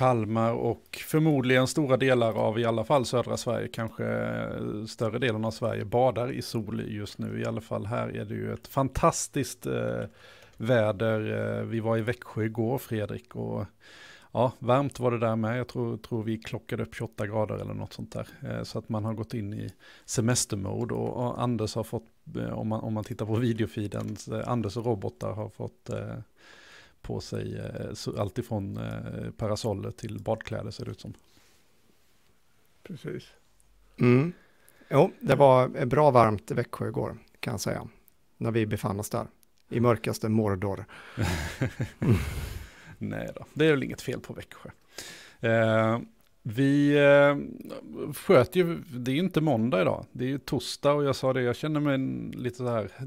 Kalmar och förmodligen stora delar av i alla fall södra Sverige, kanske eh, större delen av Sverige badar i sol just nu. I alla fall här är det ju ett fantastiskt eh, väder. Eh, vi var i Växjö igår Fredrik och ja, varmt var det där med. Jag tror, tror vi klockade upp 28 grader eller något sånt där. Eh, så att man har gått in i semestermode och Anders har fått, om man, om man tittar på videofiden, Anders och robotar har fått på sig eh, alltifrån eh, parasoller till badkläder ser det ut som. Precis. Mm. Jo, det var bra varmt i Växjö igår kan jag säga, när vi befann oss där i mörkaste Mordor. Nej då, det är väl inget fel på Växjö. Eh, vi eh, sköt ju, det är ju inte måndag idag, det är ju torsdag och jag sa det, jag känner mig lite så här eh,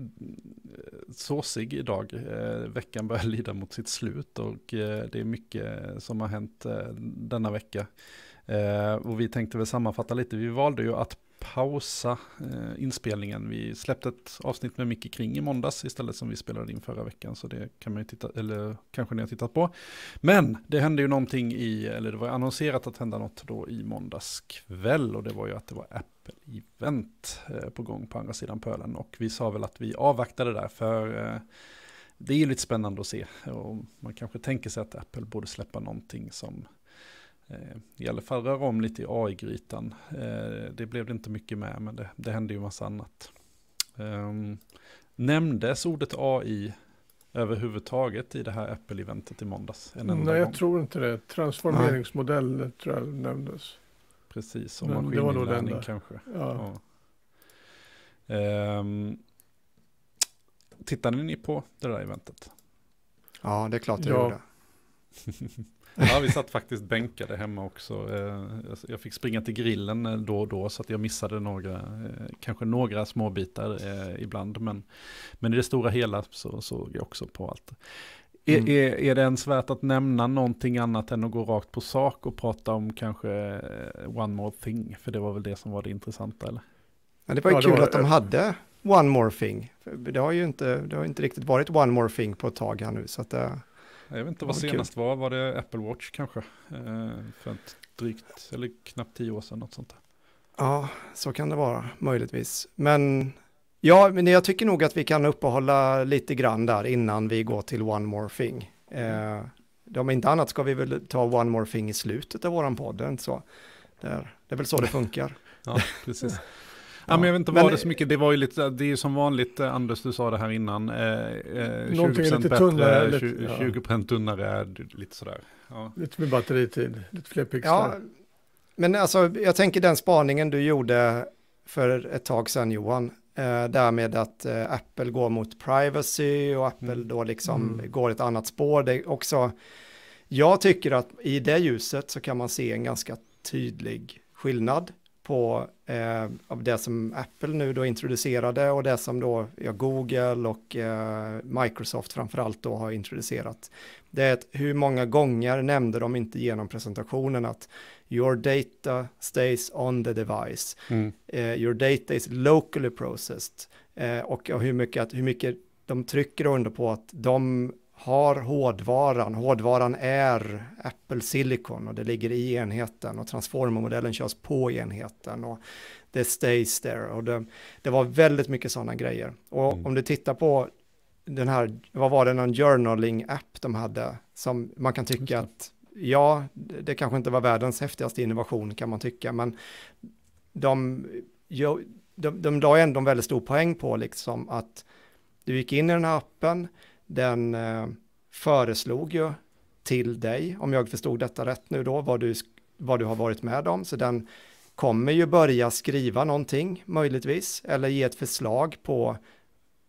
såsig idag. Eh, veckan börjar lida mot sitt slut och eh, det är mycket som har hänt eh, denna vecka. Eh, och vi tänkte väl sammanfatta lite, vi valde ju att pausa eh, inspelningen. Vi släppte ett avsnitt med Micke Kring i måndags istället som vi spelade in förra veckan. Så det kan man ju titta, eller kanske ni har tittat på. Men det hände ju någonting i, eller det var annonserat att hända något då i måndags kväll. Och det var ju att det var Apple-event eh, på gång på andra sidan pölen. Och vi sa väl att vi avvaktade där för eh, det är ju lite spännande att se. Och man kanske tänker sig att Apple borde släppa någonting som Eh, i alla fall röra om lite i AI-grytan. Eh, det blev det inte mycket med, men det, det hände ju massa annat. Ehm, nämndes ordet AI överhuvudtaget i det här Apple-eventet i måndags? En enda Nej, jag gång. tror inte det. Transformeringsmodell Nej. tror jag nämndes. Precis, och maskininlärning kanske. Ja. Ja. Ehm, tittade ni på det där eventet? Ja, det är klart jag ja. gjorde. Ja, vi satt faktiskt bänkade hemma också. Eh, jag fick springa till grillen eh, då och då, så att jag missade några, eh, kanske några småbitar ibland. Men, men i det stora hela så såg jag också på allt. Mm. Är, är, det ens värt att nämna någonting annat än att gå rakt på sak och prata om kanske One More Thing? För det var väl det som var det intressanta, eller? Ja, det var ju ja, kul var... att de hade One More Thing. Det har ju inte, det har inte riktigt varit One More Thing på ett tag här nu, så att det... Jag vet inte vad senast kul. var, var det Apple Watch kanske? Eh, för ett drygt, eller knappt tio år sedan, något sånt där. Ja, så kan det vara, möjligtvis. Men ja, men jag tycker nog att vi kan uppehålla lite grann där innan vi går till One More Thing. Eh, om inte annat ska vi väl ta One More Thing i slutet av våran podd, inte så? Det är, det är väl så det funkar. ja, precis. Ja, men jag vet inte vad det så mycket, det var ju lite, det är ju som vanligt eh, Anders, du sa det här innan, eh, eh, 20% bättre, tunnare, 20%, 20 tunnare, eh, lite sådär. Ja. Lite mer batteritid, lite fler pixlar. Ja, men alltså jag tänker den spaningen du gjorde för ett tag sedan Johan, eh, därmed att eh, Apple går mot privacy och Apple mm. då liksom mm. går ett annat spår. Det också, jag tycker att i det ljuset så kan man se en ganska tydlig skillnad på eh, det som Apple nu då introducerade och det som då ja, Google och eh, Microsoft framförallt då har introducerat. Det är att hur många gånger nämnde de inte genom presentationen att your data stays on the device, mm. eh, your data is locally processed eh, och, och hur mycket, att, hur mycket de trycker under på att de har hårdvaran, hårdvaran är Apple Silicon och det ligger i enheten och transformermodellen körs på enheten och det stays there och det, det var väldigt mycket sådana grejer. Och mm. om du tittar på den här, vad var det, någon journaling-app de hade som man kan tycka att ja, det kanske inte var världens häftigaste innovation kan man tycka, men de, de, de la ändå en väldigt stor poäng på liksom att du gick in i den här appen, den eh, föreslog ju till dig, om jag förstod detta rätt nu då, vad du, vad du har varit med om. Så den kommer ju börja skriva någonting möjligtvis, eller ge ett förslag på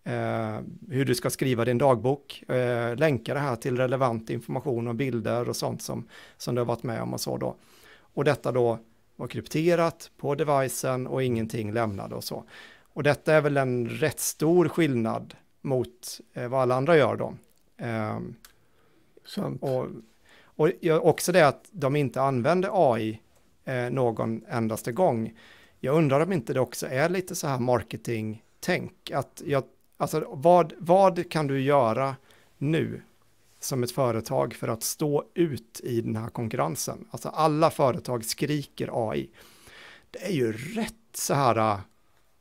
eh, hur du ska skriva din dagbok, eh, länka det här till relevant information och bilder och sånt som, som du har varit med om och så då. Och detta då var krypterat på devicen och ingenting lämnade och så. Och detta är väl en rätt stor skillnad mot eh, vad alla andra gör då. Ehm, Sant. Och, och också det att de inte använder AI eh, någon endaste gång. Jag undrar om inte det också är lite så här marketing-tänk. alltså, vad, vad kan du göra nu som ett företag för att stå ut i den här konkurrensen? Alltså alla företag skriker AI. Det är ju rätt så här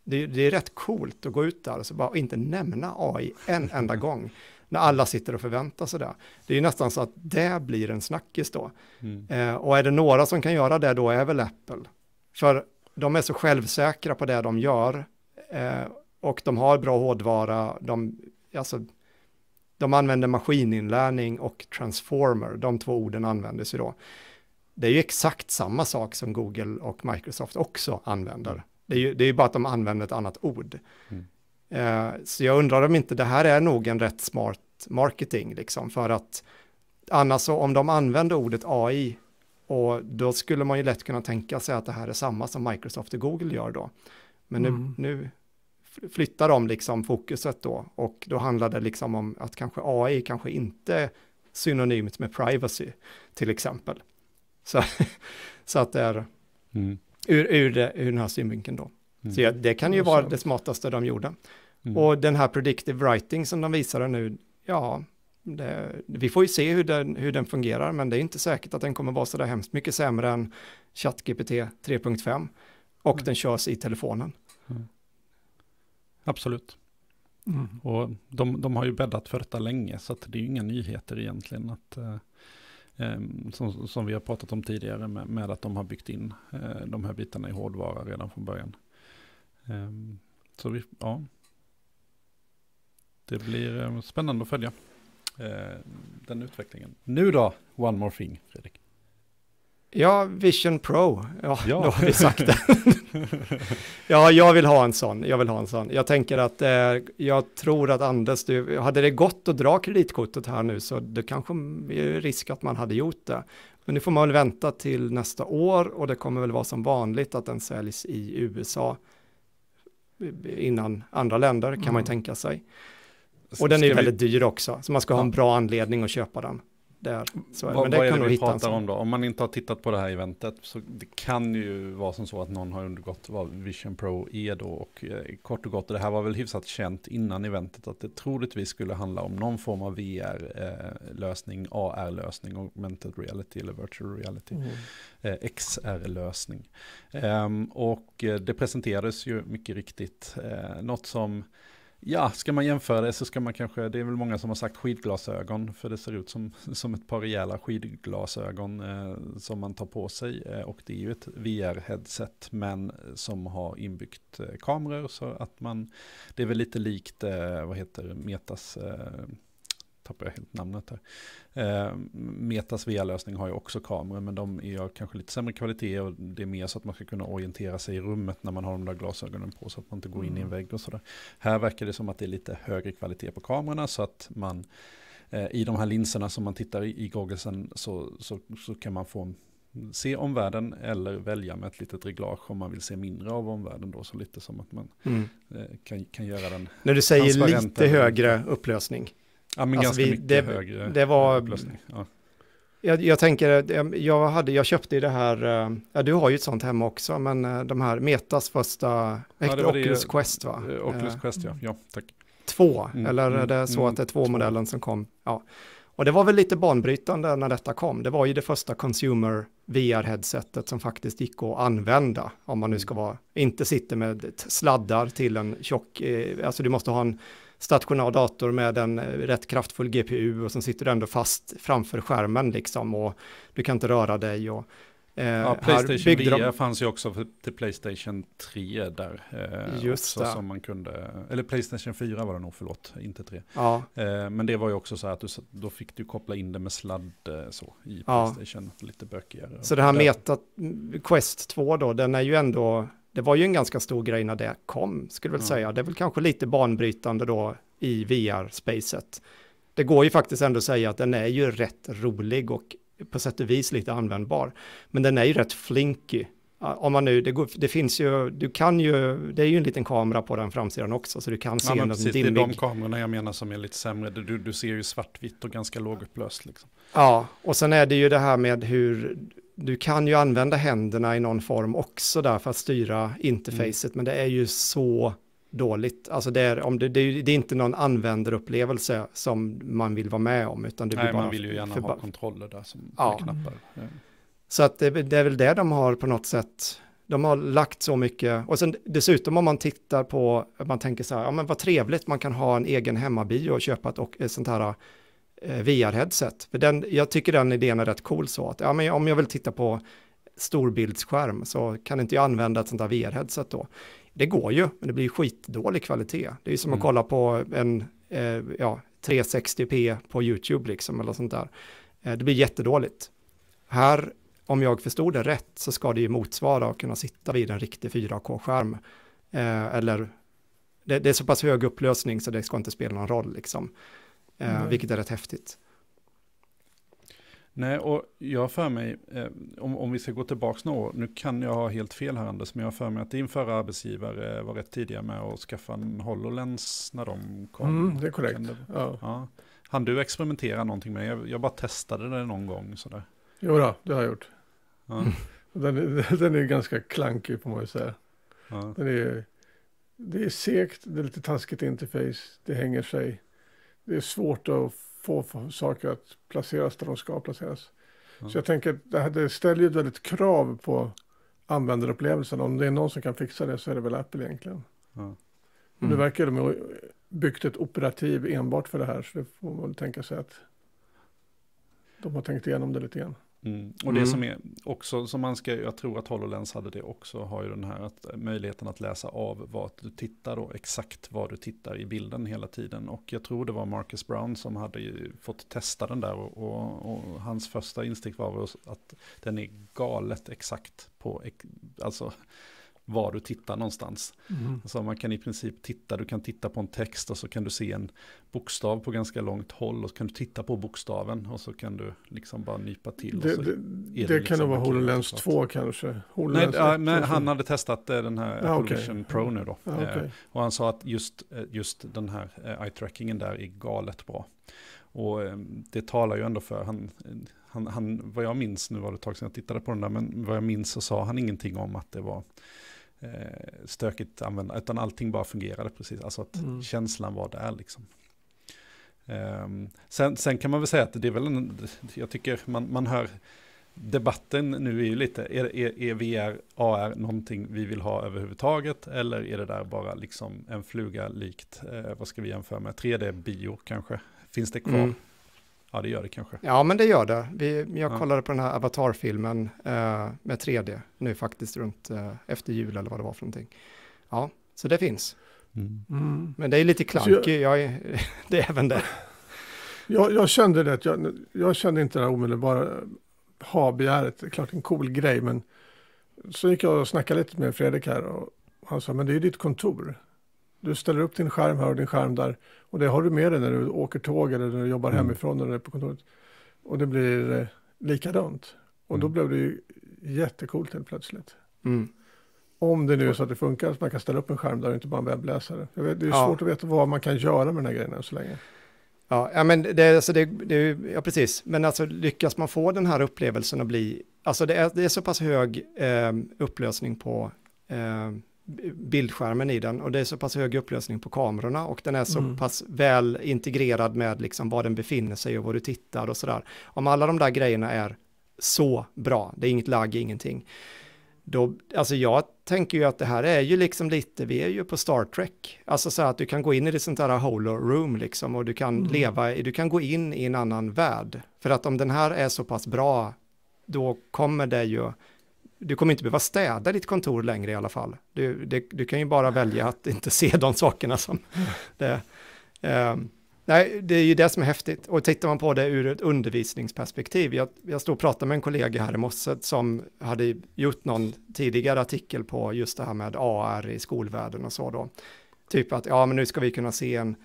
det är, det är rätt coolt att gå ut där och så bara inte nämna AI en enda gång när alla sitter och förväntar sig det. Det är ju nästan så att det blir en snackis då. Mm. Eh, och är det några som kan göra det då är väl Apple. För de är så självsäkra på det de gör eh, och de har bra hårdvara. De, alltså, de använder maskininlärning och transformer, de två orden användes ju då. Det är ju exakt samma sak som Google och Microsoft också använder. Det är ju, det är bara att de använder ett annat ord. Mm. Eh, så jag undrar om inte det här är nog en rätt smart marketing, liksom, för att annars så om de använder ordet AI, och då skulle man ju lätt kunna tänka sig att det här är samma som Microsoft och Google gör då. Men nu, mm. nu flyttar de liksom fokuset då, och då handlar det liksom om att kanske AI kanske inte synonymt med privacy, till exempel. Så, så att det är... Mm. Ur, ur, det, ur den här synvinkeln då. Mm. Så ja, det kan ju vara det smartaste de gjorde. Mm. Och den här predictive writing som de visade nu, ja, det, vi får ju se hur den, hur den fungerar, men det är inte säkert att den kommer vara så där hemskt mycket sämre än ChatGPT 3.5 och mm. den körs i telefonen. Mm. Absolut. Mm. Och de, de, har ju bäddat för detta länge, så det är ju inga nyheter egentligen att eh, Ehm, som, som, vi har pratat om tidigare med, med att de har byggt in eh, de här bitarna i hårdvara redan från början. Ehm, så vi, ja. Det blir eh, spännande att följa eh, den utvecklingen. Nu då, one more thing, Fredrik. Ja, Vision Pro. Ja, ja. då har vi sagt det. ja, jag vill ha en sån. Jag vill ha en sån. Jag tänker att eh, jag tror att Anders, du, hade det gått att dra kreditkortet här nu så det kanske är risk att man hade gjort det. Men nu får man väl vänta till nästa år och det kommer väl vara som vanligt att den säljs i USA innan andra länder kan mm. man ju mm. tänka sig. Och den är ju väldigt vi... dyr också, så man ska ha en bra anledning att köpa den där. Så, vad, men det vad kan är det vi pratar om då? Om man inte har tittat på det här eventet så det kan ju vara som så att någon har undergått vad Vision Pro är då och eh, kort och gott, det här var väl hyfsat känt innan eventet att det troligtvis skulle handla om någon form av VR-lösning, eh, AR-lösning, augmented reality eller virtual reality, mm. eh, XR-lösning. Ehm, och eh, det presenterades ju mycket riktigt eh, något som Ja, ska man jämföra det så ska man kanske, det är väl många som har sagt skidglasögon, för det ser ut som, som ett par rejäla skidglasögon eh, som man tar på sig. Eh, och det är ju ett VR-headset, men som har inbyggt eh, kameror så att man, det är väl lite likt, eh, vad heter Metas, eh, tappar jag helt namnet här. Eh, Metas VR-lösning har ju också kameror, men de är av kanske lite sämre kvalitet och det är mer så att man ska kunna orientera sig i rummet när man har de där glasögonen på så att man inte går in i en mm. vägg och sådär. Här verkar det som att det är lite högre kvalitet på kamerorna så att man eh, i de här linserna som man tittar i, i gogglesen så, så, så kan man få se omvärlden eller välja med ett litet reglage om man vill se mindre av omvärlden då, så lite som att man mm. Eh, kan, kan göra den. När du säger lite högre upplösning, Ja, men alltså ganska vi, mycket det, högre eh, det var, upplösning. Ja. Jag, jag, tänker, eh, jag, hade, jag köpte ju det här, eh, ja, du har ju ett sånt hemma också, men de här Metas första, ja, det Oculus det, Quest va? Oculus Quest ja, ja tack. Två, mm, eller mm, är det så mm, att det är två-modellen som kom? Ja. Och det var väl lite banbrytande när detta kom. Det var ju det första consumer VR-headsetet som faktiskt gick att använda. Om man nu ska mm. vara, inte sitta med sladdar till en tjock, alltså du måste ha en stationär dator med en eh, rätt kraftfull GPU och sen sitter du ändå fast framför skärmen liksom och du kan inte röra dig. Och, eh, ja, Playstation VR de... fanns ju också till Playstation 3 där. Eh, Just också, det. Som man kunde, eller Playstation 4 var det nog, förlåt, inte 3. Ja. Eh, men det var ju också så att du, då fick du koppla in det med sladd eh, så i Playstation, lite bökigare. Så det här Meta Quest 2 då, den är ju ändå det var ju en ganska stor grej när det kom, skulle jag väl säga. Det är väl kanske lite banbrytande då i VR-spacet. Det går ju faktiskt ändå att säga att den är ju rätt rolig och på sätt och vis lite användbar. Men den är ju rätt flinky. Om man nu, det, går, det finns ju, du kan ju, det är ju en liten kamera på den framsidan också, så du kan se ja, precis, dimmig. Det är de kamerorna jag menar som är lite sämre, du, du ser ju svartvitt och ganska lågupplöst. Liksom. Ja, och sen är det ju det här med hur, du kan ju använda händerna i någon form också där för att styra interfacet, mm. men det är ju så dåligt. Alltså det är, om det, det, är, det är inte någon användarupplevelse som man vill vara med om, utan det blir Nej, bara... man vill ju gärna ha kontroller där som ja. knappar. Mm. Så att det, det, är väl det de har på något sätt. De har lagt så mycket, och sen dessutom om man tittar på, man tänker så här, ja men vad trevligt, man kan ha en egen hemmabio och köpa ett och, ett sånt här Eh, VR-headset. För den, jag tycker den idén är rätt cool så att ja, men om jag vill titta på storbildsskärm så kan inte jag använda ett sånt där VR-headset då. Det går ju, men det blir skitdålig kvalitet. Det är ju som mm. att kolla på en eh, ja, 360p på YouTube liksom eller sånt där. Eh, det blir jättedåligt. Här, om jag förstod det rätt, så ska det ju motsvara att kunna sitta vid en riktig 4K-skärm. Eh, eller det, det, är så pass hög upplösning så det ska inte spela någon roll liksom. Eh, mm. vilket är rätt häftigt. Nej, och jag har för mig, eh, om, om vi ska gå tillbaka några år, nu kan jag ha helt fel här Anders, men jag har för mig att din förra arbetsgivare var rätt tidiga med att skaffa en HoloLens när de kom. Mm, det är korrekt. Kan du, ja. ja. Han du experimentera någonting med? Jag, jag, bara testade det någon gång sådär. Jo då, det har jag gjort. Ja. den, den är ganska klankig på ju säga. Ja. Den är, det är segt, det är lite taskigt interface, det hänger sig det är svårt att få saker att placeras där de ska placeras. Mm. Så jag tänker att det ställer ju ett väldigt krav på användarupplevelsen. Om det är någon som kan fixa det så är det väl Apple egentligen. Mm. Mm. Nu verkar de ha byggt ett operativ enbart för det här så det får man väl tänka sig att de har tänkt igenom det lite grann. Mm. Och det mm. som är också, som man ska, jag tror att HoloLens hade det också, har ju den här att, eh, möjligheten att läsa av vad du tittar då, exakt vad du tittar i bilden hela tiden. Och jag tror det var Marcus Brown som hade fått testa den där och, och, och hans första instinkt var att den är galet exakt på, alltså var du tittar någonstans. Mm. Så alltså man kan i princip titta, du kan titta på en text och så kan du se en bokstav på ganska långt håll och så kan du titta på bokstaven och så kan du liksom bara nypa till. Det, det, det, det liksom kan nog vara HoloLens 2 kanske? HoloLens nej, 1, nej, han hade testat eh, den här ah, Apple okay. Pro nu då. Ah, okay. Eh, och han sa att just, eh, just den här eye-trackingen där är galet bra. Och det talar ju ändå för, han, han, han, vad jag minns, nu var det ett tag sedan jag tittade på den där, men vad jag minns så sa han ingenting om att det var eh, stökigt använda, utan allting bara fungerade precis. Alltså att mm. känslan var där liksom. Um, sen, sen, kan man väl säga att det är väl en, jag tycker man, man hör, debatten nu är ju lite, är, är, är VR, AR någonting vi vill ha överhuvudtaget eller är det där bara liksom en fluga likt, eh, vad ska vi jämföra med, 3D-bio kanske, finns det kvar? Mm. Ja, det gör det kanske. Ja, men det gör det. Vi, jag ja. kollade på den här Avatar-filmen eh, med 3D nu faktiskt runt eh, efter jul eller vad det var för någonting. Ja, så det finns. Mm. Mm. Men det är lite klankig, jag... jag... det är även det. Jag, jag kände det, jag, jag, kände inte det här omedelbara eh, ha-begäret, det är klart en cool grej, men så gick jag och snackade lite med Fredrik här och han sa, men det är ju ditt kontor. Du ställer upp din skärm här och din skärm där. Och det har du med dig när du åker tåg eller när du jobbar mm. hemifrån eller på kontoret. Och det blir eh, likadant. Och mm. då blev det ju jättekult helt plötsligt. Mm. Om det nu är så att det funkar, att man kan ställa upp en skärm där och inte bara en webbläsare. Vet, det är ja. svårt att veta vad man kan göra med den här grejen än så länge. Ja, ja men det, alltså det, det, ja, precis. Men alltså lyckas man få den här upplevelsen att bli, alltså det är, det är så pass hög eh, upplösning på eh, bildskärmen i den och det är så pass hög upplösning på kamerorna och den är så mm. pass väl integrerad med liksom var den befinner sig och var du tittar och sådär. Om alla de där grejerna är så bra, det är inget lagg, ingenting. Då, alltså jag tänker ju att det här är ju liksom lite, vi är ju på Star Trek, alltså så att du kan gå in i det sånt där holo room liksom och du kan mm. leva, du kan gå in i en annan värld. För att om den här är så pass bra, då kommer det ju, du kommer inte behöva städa ditt kontor längre i alla fall. Du, det, du kan ju bara välja att inte se de sakerna som det. Um, nej, det är ju det som är häftigt. Och tittar man på det ur ett undervisningsperspektiv, jag, jag stod och pratade med en kollega här i morse som hade gjort någon tidigare artikel på just det här med AR i skolvärlden och så då. Typ att, ja men nu ska vi kunna se en,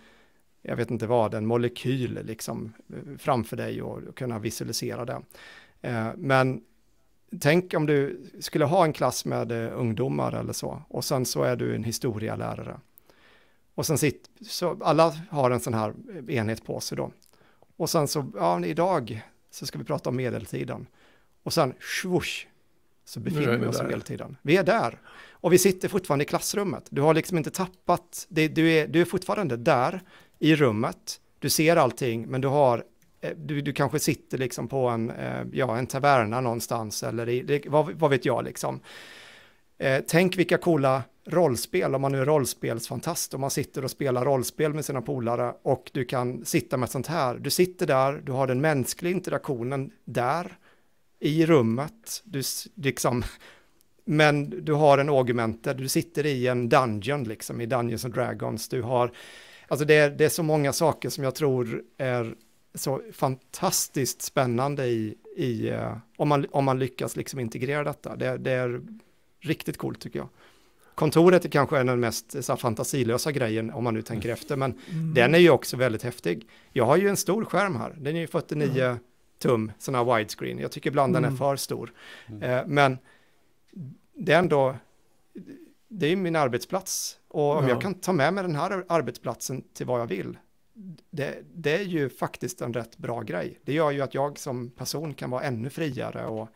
jag vet inte vad, en molekyl liksom eh, framför dig och, kunna visualisera det. Uh, men tänk om du skulle ha en klass med eh, ungdomar eller så, och sen så är du en historialärare. Och sen sitt, så alla har en sån här eh, enhet på sig då. Och sen så, ja, idag så ska vi prata om medeltiden. Och sen, swoosh, så befinner vi oss i medeltiden. Vi är där. Och vi sitter fortfarande i klassrummet. Du har liksom inte tappat, det, du, är, du är fortfarande där i rummet. Du ser allting, men du har Eh, du, du kanske sitter liksom på en, eh, ja, en taverna någonstans eller i, vad, vad vet jag liksom. Eh, tänk vilka coola rollspel, om man nu är rollspelsfantast, om man sitter och spelar rollspel med sina polare och du kan sitta med sånt här. Du sitter där, du har den mänskliga interaktionen där, i rummet, du liksom, men du har en augmenter, du sitter i en dungeon liksom, i Dungeons and Dragons, du har, alltså det är, det är så många saker som jag tror är så fantastiskt spännande i, i eh, om, man, om man lyckas liksom integrera detta. Det, det är riktigt coolt tycker jag. Kontoret är kanske en av de mest eh, så här, fantasilösa grejen om man nu tänker efter, men mm. den är ju också väldigt häftig. Jag har ju en stor skärm här, den är ju 49 mm. tum, sån här widescreen. Jag tycker ibland mm. den är mm. för stor. Mm. Eh, men det är ändå, det är ju min arbetsplats och om ja. jag kan ta med mig den här arbetsplatsen till vad jag vill, det, det, är ju faktiskt en rätt bra grej. Det gör ju att jag som person kan vara ännu friare och,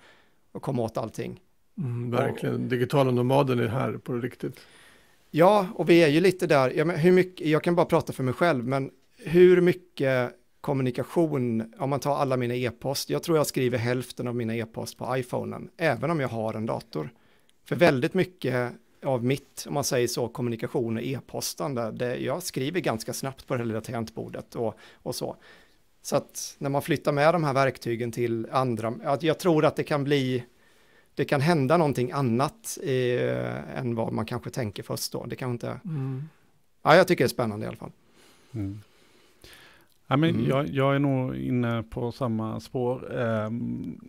och komma åt allting. Mm, verkligen, och, digitala nomaden är här på riktigt. Ja, och vi är ju lite där, ja, men hur mycket, jag kan bara prata för mig själv, men hur mycket kommunikation, om man tar alla mina e-post, jag tror jag skriver hälften av mina e-post på iPhonen, även om jag har en dator. För väldigt mycket av mitt, om man säger så, kommunikation och e-postande. jag skriver ganska snabbt på det lilla tangentbordet och, och så. Så att när man flyttar med de här verktygen till andra, jag tror att det kan bli, det kan hända någonting annat i, eh, än vad man kanske tänker först då. Det kan inte, mm. ja, jag tycker det är spännande i alla fall. Mm. Ja, men mm. jag, jag, är nog inne på samma spår. Um,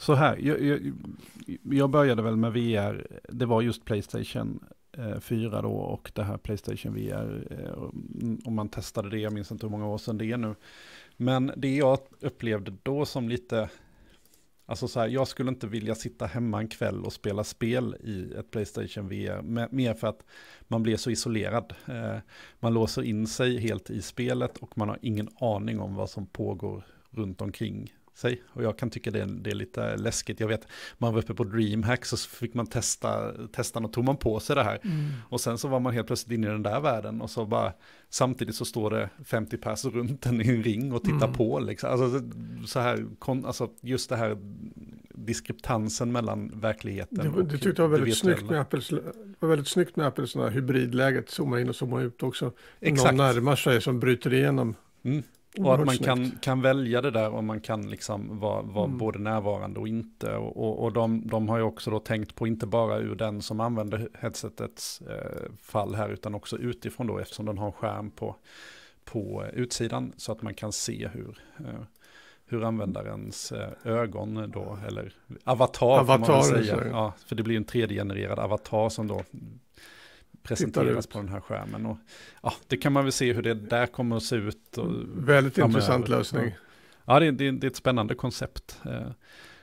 så här, jag, jag, jag, började väl med VR, det var just Playstation 4 eh, då och det här Playstation VR, eh, om man testade det, jag minns inte hur många år sedan det är nu. Men det jag upplevde då som lite, alltså så här, jag skulle inte vilja sitta hemma en kväll och spela spel i ett Playstation VR, mer för att man blir så isolerad. Eh, man låser in sig helt i spelet och man har ingen aning om vad som pågår runt omkring sig. Och jag kan tycka det, det, är lite läskigt. Jag vet, man var uppe på DreamHack så fick man testa, testa och tog man på sig det här. Mm. Och sen så var man helt plötsligt inne i den där världen och så bara, samtidigt så står det 50 pers runt en i en ring och tittar mm. på liksom. Alltså, så här, kon, alltså, just det här diskrepansen mellan verkligheten Det du tyckte jag var väldigt, snyggt med Apples, var väldigt snyggt med Apples hybridläget, zooma in och zooma ut också. Exakt. Någon närmar sig som bryter igenom. Mm. Och att man kan, kan välja det där och man kan liksom vara, vara mm. både närvarande och inte. Och, och, och de, de, har ju också då tänkt på inte bara ur den som använder headsetets eh, fall här utan också utifrån då eftersom den har en skärm på, på eh, utsidan så att man kan se hur, eh, hur användarens eh, ögon då, eller avatar, avatar man säga. Ja, för det blir en 3D-genererad avatar som då presenteras på den här skärmen. Och, ja, det kan man väl se hur det där kommer att se ut. Och Väldigt framöver. intressant lösning. Ja, det, det, det, är ett spännande koncept. Eh,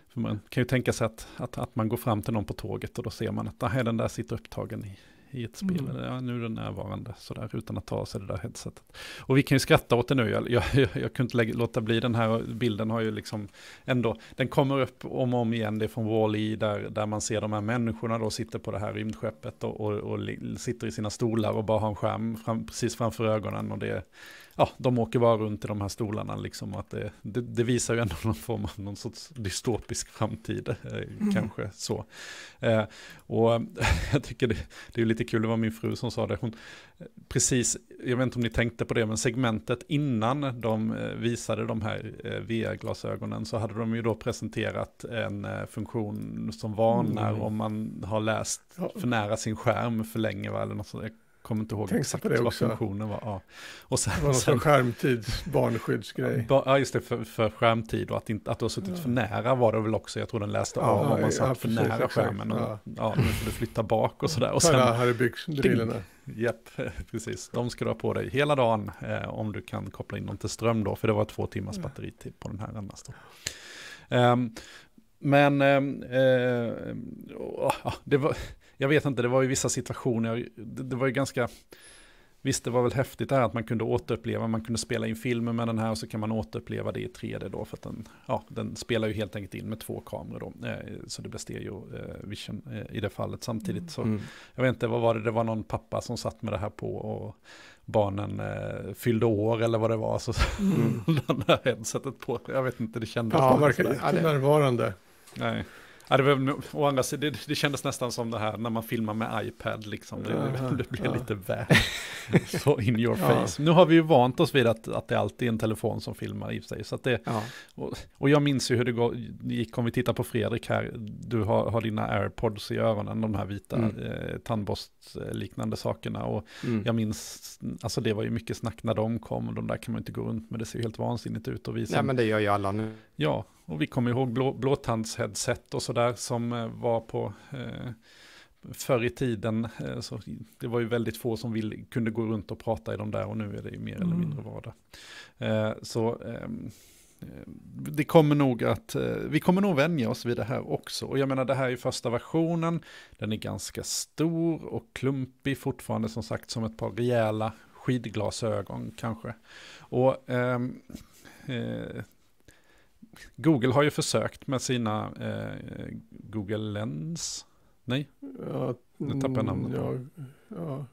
för man kan ju tänka sig att, att, att man går fram till någon på tåget och då ser man att ah, den där sitter upptagen i, i ett spel, mm. ja, nu är det närvarande sådär, utan att ta sig det där headsetet. Och vi kan ju skratta åt det nu, jag, jag, jag, kunde inte lägga, låta bli den här bilden har ju liksom ändå, den kommer upp om och om igen, det är från wall -E, där, där man ser de här människorna då sitter på det här rymdskeppet och, och, och sitter i sina stolar och bara har en skärm fram, precis framför ögonen och det ja, de åker bara runt i de här stolarna liksom. Att det, det, det visar ju ändå någon form av någon sorts dystopisk framtid, eh, mm. kanske så. Eh, och jag tycker det, det är lite kul, det var min fru som sa det, hon, eh, precis, jag vet inte om ni tänkte på det, men segmentet innan de eh, visade de här VR-glasögonen så hade de ju då presenterat en funktion som varnar mm. om man har läst för nära sin skärm för länge, va, eller något sånt kommer inte ihåg exakt på det vad också. funktionen var. Ja. Och sen, det var någon sen, skärmtid, barnskyddsgrej. Ja, just det, för, för skärmtid och att, inte, att du har suttit ja. för nära var det väl också. Jag tror den läste av om man satt ja, för nära exakt. skärmen. Och, ja. ja, nu får du flytta bak och sådär. Och sen, här är byxdrillorna. Japp, precis. De ska du ha på dig hela dagen eh, om du kan koppla in dem till ström då, för det var två timmars batteritid på den här annars. Då. Um, men ehm, eh, oh, det var jag vet inte, det var ju vissa situationer, det, det var ju ganska, visst det var väl häftigt det här att man kunde återuppleva, man kunde spela in filmer med den här och så kan man återuppleva det i 3D då, för att den, ja, den spelar ju helt enkelt in med två kameror då, eh, så det blev stereo eh, vision eh, i det fallet samtidigt. Så mm. jag vet inte, vad var det, det var någon pappa som satt med det här på och barnen eh, fyllde år eller vad det var, så mm. den här headsetet på, jag vet inte, det kändes ja, det inte närvarande. Nej. Ja, det, var, å andra det, det kändes nästan som det här när man filmar med iPad, liksom. det, det, det blev lite väl så in your face. Ja. Nu har vi ju vant oss vid att, att det alltid är en telefon som filmar i sig. Så att det, ja. och, och, jag minns ju hur det gick om vi tittar på Fredrik här, du har, har dina airpods i öronen, de här vita mm. eh, tandborstliknande sakerna. Och mm. jag minns, alltså det var ju mycket snack när de kom, och de där kan man inte gå runt med, det ser ju helt vansinnigt ut. Och vi som, Nej men det gör ju alla nu. Ja, och vi kommer ihåg blå, blåtandsheadset och sådär som eh, var på eh, förr i tiden. Eh, så det var ju väldigt få som vill, kunde gå runt och prata i de där och nu är det ju mer mm. eller mindre vardag. Eh, så ehm, eh, det kommer nog att, vi kommer nog vänja oss vid det här också. Och jag menar, det här är ju första versionen, den är ganska stor och klumpig fortfarande, som sagt, som ett par rejäla skidglasögon kanske. Och ehm, eh, Google har ju försökt med sina eh, Google Lens. Nej, ja, nu tappade jag mm, namnet. Ja, ja.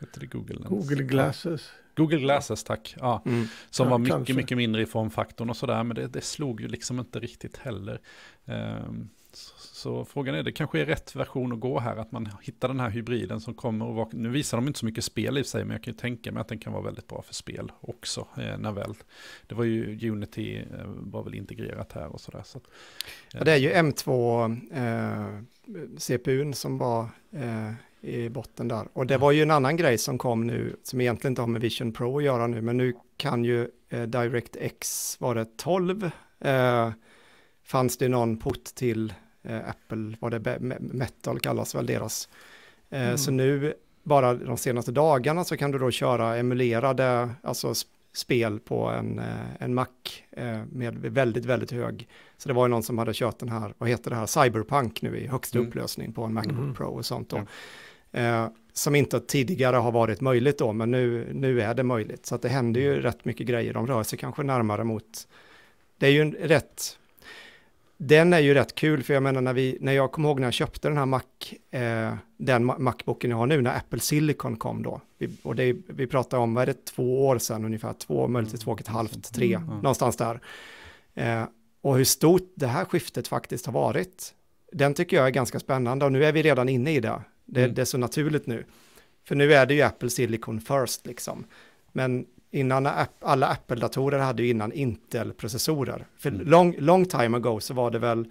Heter det Google Lens? Google Glasses. Google Glasses, tack. Ja, mm. Som ja, var mycket, kanske. mycket mindre i formfaktorn och sådär, men det, det slog ju liksom inte riktigt heller. Um, så frågan är, det kanske är rätt version att gå här, att man hittar den här hybriden som kommer och nu visar de inte så mycket spel i sig, men jag kan ju tänka mig att den kan vara väldigt bra för spel också, eh, när väl, det var ju Unity eh, var väl integrerat här och sådär. Så att, eh. ja, det är ju M2-CPUn eh, som var eh, i botten där. Och det mm. var ju en annan grej som kom nu, som egentligen inte har med Vision Pro att göra nu, men nu kan ju eh, DirectX, var det 12? Eh, fanns det någon port till Eh, Apple, vad det metal kallas väl deras. Eh, mm. Så nu, bara de senaste dagarna, så kan du då köra emulerade, alltså spel på en, eh, en Mac med väldigt, väldigt hög. Så det var ju någon som hade kört den här, vad heter det här, Cyberpunk nu i högsta mm. upplösning på en Macbook mm. Mm-hmm. Pro och sånt då. Ja. Eh, som inte tidigare har varit möjligt då, men nu, nu är det möjligt. Så att det händer ju mm. rätt mycket grejer, de rör sig kanske närmare mot, det är ju en rätt den är ju rätt kul, för jag menar när, vi, när jag kommer ihåg när jag köpte den här Mac, eh, den Macbooken jag har nu, när Apple Silicon kom då. Vi, och det, vi pratar om, vad är det, två år sedan ungefär, två, möjligtvis två och ett halvt, mm. tre, mm. någonstans där. Eh, och hur stort det här skiftet faktiskt har varit, den tycker jag är ganska spännande och nu är vi redan inne i det. Det, mm. det är så naturligt nu. För nu är det ju Apple Silicon First liksom. Men innan alla Apple-datorer hade ju innan Intel-processorer. För mm. long, long time ago så var det väl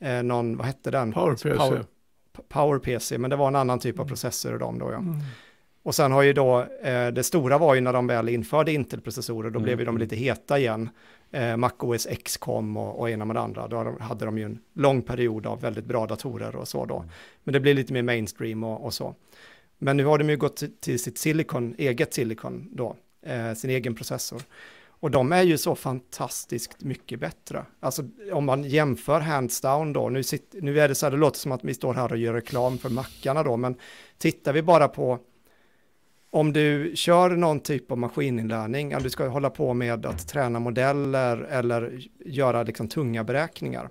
eh, någon, vad hette den? Power-PC. Power, pc men det var en annan typ av mm. processor i dem då ja. Mm. Och sen har ju då, eh, det stora var ju när de väl införde Intel-processorer, då mm. blev ju de mm. lite heta igen. Eh, MacOS X kom och, och ena med det andra, då hade de, ju en lång period av väldigt bra datorer och så då. Mm. Men det blir lite mer mainstream och, och, så. Men nu har de ju gått till, sitt silikon, eget Silicon då, eh, sin egen processor. Och de är ju så fantastiskt mycket bättre. Alltså om man jämför hands down då, nu, sit, nu är det så här, det låter som att vi står här och gör reklam för mackarna då, men tittar vi bara på om du kör någon typ av maskininlärning, om du ska hålla på med att träna modeller eller göra liksom tunga beräkningar,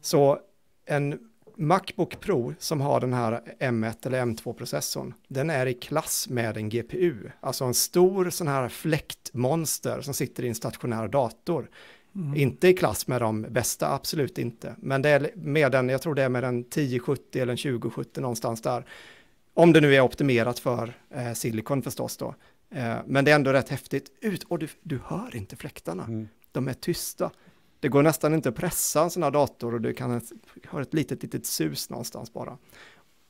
så en Macbook Pro som har den här M1 eller M2-processorn, den är i klass med en GPU, alltså en stor sån här fläktmonster som sitter i en stationär dator. Mm. Inte i klass med de bästa, absolut inte, men det är med den, jag tror det är med den 1070 eller en 2070 någonstans där. Om det nu är optimerat för eh, silikon förstås då. Eh, men det är ändå rätt häftigt ut och du, du hör inte fläktarna. Mm. De är tysta det går nästan inte att pressa en sån här dator och du kan höra ett litet, litet sus någonstans bara.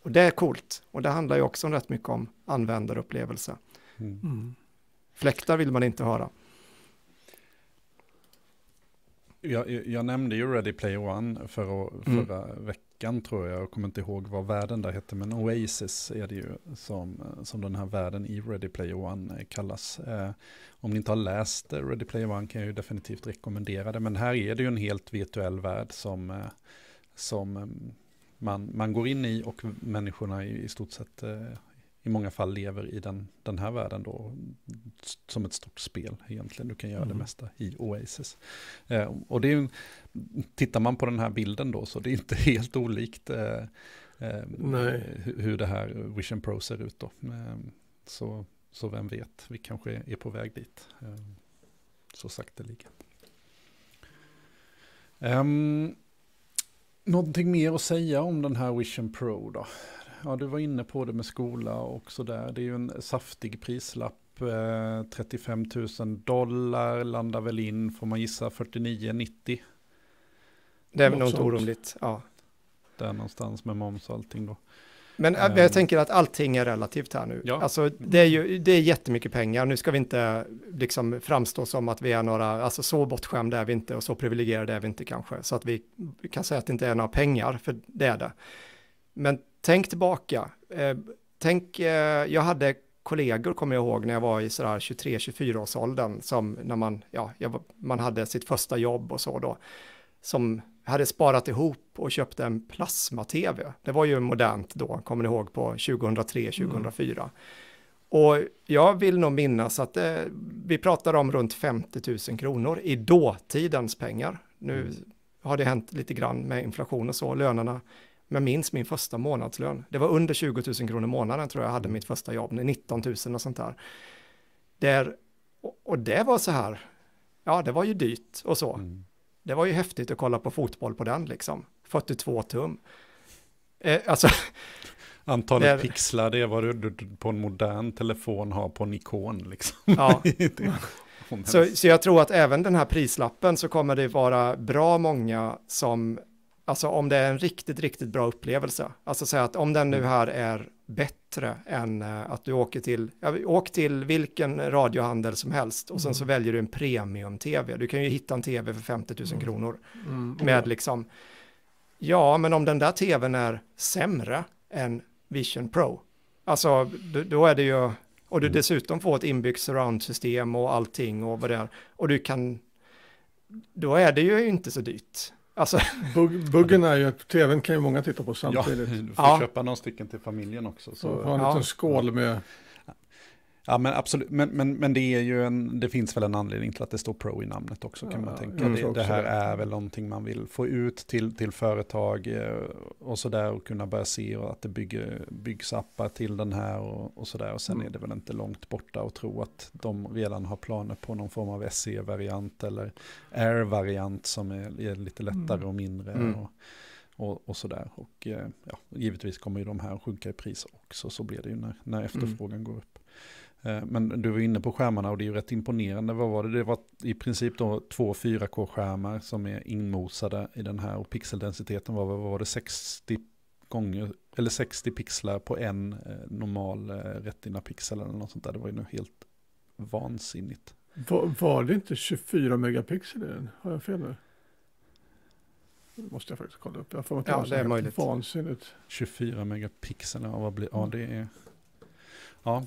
Och det är coolt. Och det handlar ju också rätt mycket om användarupplevelse. Mm. mm. Fläktar vill man inte höra. Jag, jag, nämnde ju Ready Player One förra, mm. förra mm. veck, veckan tror jag, jag kommer inte ihåg vad världen där hette, men Oasis är det ju som, som den här världen i Ready Player One eh, kallas. Eh, om ni inte har läst eh, Ready Player One kan jag ju definitivt rekommendera det, men här är det ju en helt virtuell värld som, eh, som mm, man, man går in i och människorna i, i stort sett i många fall lever i den, den här världen då, som ett stort spel egentligen. Du kan göra mm. det mesta i Oasis. Eh, och det är, tittar man på den här bilden då, så det är inte helt olikt eh, eh, hur det här Vision Pro ser ut då. Eh, så, så vem vet, vi kanske är på väg dit. Eh, så sakteliga. Um, ehm, någonting mer att säga om den här Vision Pro då? ja, du var inne på det med skola och så där. Det är ju en saftig prislapp. Eh, 35 000 dollar landar väl in, får man gissa, 49,90. Det är väl något, något orimligt, ja. Där någonstans med moms och allting då. Men äh, jag eh. tänker att allting är relativt här nu. Ja. Alltså, det är ju det är jättemycket pengar. Nu ska vi inte liksom framstå som att vi är några, alltså så bortskämda är vi inte och så privilegierade är vi inte kanske. Så att vi kan säga att det inte är några pengar, för det är det. Men tänk tillbaka. Eh, tänk, eh, jag hade kollegor kommer jag ihåg när jag var i 23-24 årsåldern som när man, ja, jag, man hade sitt första jobb och så då, som hade sparat ihop och köpt en plasma-tv. Det var ju modernt då, kommer ni ihåg, på 2003-2004. Mm. Och jag vill nog minnas att det, eh, vi pratar om runt 50 000 kronor i dåtidens pengar. Nu mm. har det hänt lite grann med inflation och så, lönerna jag minns min första månadslön. Det var under 20 000 kronor i månaden tror jag jag hade mm. mitt första jobb, 19 000 och sånt där. där och det var så här, ja det var ju dyrt och så. Mm. Det var ju häftigt att kolla på fotboll på den liksom, 42 tum. Eh, alltså, Antalet där, pixlar, det är vad du, på en modern telefon har på en ikon liksom. Ja. så, så jag tror att även den här prislappen så kommer det vara bra många som alltså om det är en riktigt, riktigt bra upplevelse, alltså säga att om den nu mm. här är bättre än eh, att du åker till, ja, åk till vilken radiohandel som helst och sen så mm. väljer du en premium-tv. Du kan ju hitta en tv för 50 000 mm. kronor mm. med liksom, ja, men om den där tvn är sämre än Vision Pro, alltså då är det ju, och du dessutom får ett inbyggt surround-system och allting och vad det är, och du kan, då är det ju inte så dyrt. Alltså... Bug, buggen är ju, tvn kan ju många titta på samtidigt. Ja, du får ja. köpa några stycken till familjen också. Så... Ha en ja. liten skål med Ja men absolut, men, men, men det, är ju en, det finns väl en anledning till att det står pro i namnet också kan ja, man tänka. Det, det, här är väl någonting man vill få ut till, till företag eh, och sådär och kunna börja se att det bygger, byggs appar till den här och, och sådär. Och sen mm. är det väl inte långt borta att tro att de redan har planer på någon form av SE-variant eller R-variant som är, är, lite mm. lättare mm. och mindre. Mm. Och, och, och sådär. Och eh, ja, givetvis kommer ju de här sjunka i pris också, så blir det ju när, när mm. efterfrågan går upp. Eh, men du var inne på skärmarna och det är ju rätt imponerande. Vad var det? Det var i princip då två 4K-skärmar som är inmosade i den här och pixeldensiteten var, vad var det, 60 gånger, eller 60 pixlar på en eh, normal eh, retina-pixel eller något sånt där. Det var ju nog helt vansinnigt. Var, var, det inte 24 megapixel i den? Har jag fel nu? Det måste jag faktiskt kolla upp. Jag får ja, det är möjligt. Vansinnigt. 24 megapixel, ja, vad blir, ja mm. det är... Ja,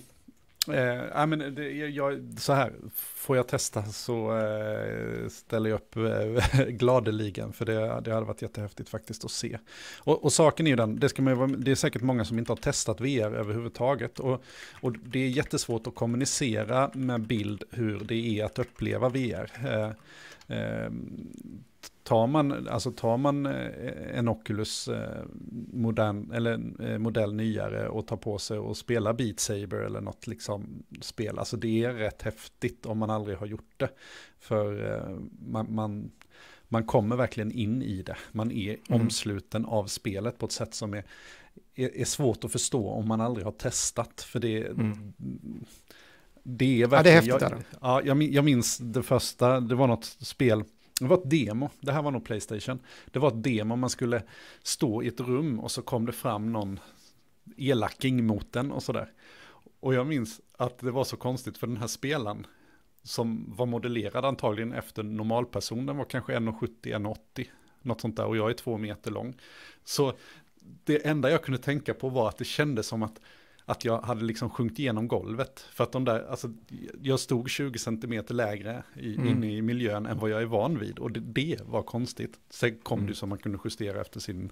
Eh, men det, jag, så här, får jag testa så eh, ställer jag upp eh, gladeligen, för det, det hade varit jättehäftigt faktiskt att se. Och, och saken är ju den, det, ska man vara, det är säkert många som inte har testat VR överhuvudtaget, och, och det är jättesvårt att kommunicera med bild hur det är att uppleva VR. Eh, ehm, tar man, alltså tar man eh, en Oculus eh, modern, eller eh, modell nyare och tar på sig och spelar Beat Saber eller något liksom spel, alltså det är rätt häftigt om man aldrig har gjort det. För man, man, man kommer verkligen in i det, man är mm. omsluten av spelet på ett sätt som är, är, är, svårt att förstå om man aldrig har testat. För det mm det är verkligen... Ja, det är häftigt. Jag, ja, jag, minns det första, det var något spel, det var ett demo, det här var nog Playstation. Det var ett demo, man skulle stå i ett rum och så kom det fram någon elacking mot den och sådär. Och jag minns att det var så konstigt för den här spelaren som var modellerad antagligen efter normalpersonen var kanske 1,70-1,80. Något sånt där och jag är två meter lång. Så det enda jag kunde tänka på var att det kändes som att att jag hade liksom sjunkit igenom golvet. För att de där, alltså, jag stod 20 cm lägre i, mm. inne i miljön än vad jag är van vid. Och det, det var konstigt. Sen kom mm. det ju mm. som man kunde justera efter sin,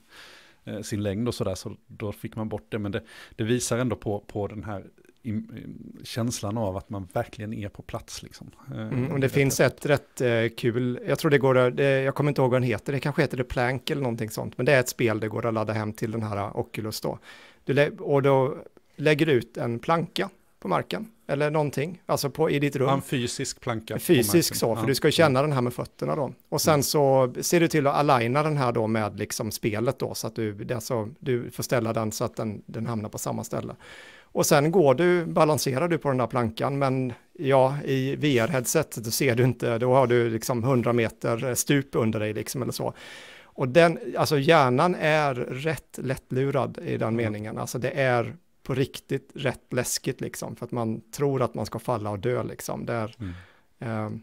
eh, sin längd och sådär, så då fick man bort det. Men det, det visar ändå på, på den här in, känslan av att man verkligen är på plats. Liksom. Eh, mm, och det finns ett rätt eh, kul, jag tror det går, det, jag kommer inte ihåg vad den heter, det kanske heter det Plank eller någonting sånt, men det är ett spel det går att ladda hem till den här Oculus då. Du, och då lägger ut en planka på marken eller någonting, alltså på, i ditt rum. En fysisk planka. Fysisk så, för ja. du ska ju känna den här med fötterna då. Och sen mm. så ser du till att aligna den här då med liksom spelet då, så att du, alltså, du får ställa den så att den, den hamnar på samma ställe. Och sen går du, balanserar du på den där plankan, men ja, i VR-headsetet ser du inte, då har du liksom 100 meter stup under dig liksom eller så. Och den, alltså hjärnan är rätt lättlurad i den mm. meningen, alltså det är på riktigt rätt läskigt liksom, för att man tror att man ska falla och dö liksom. Där, mm. eh,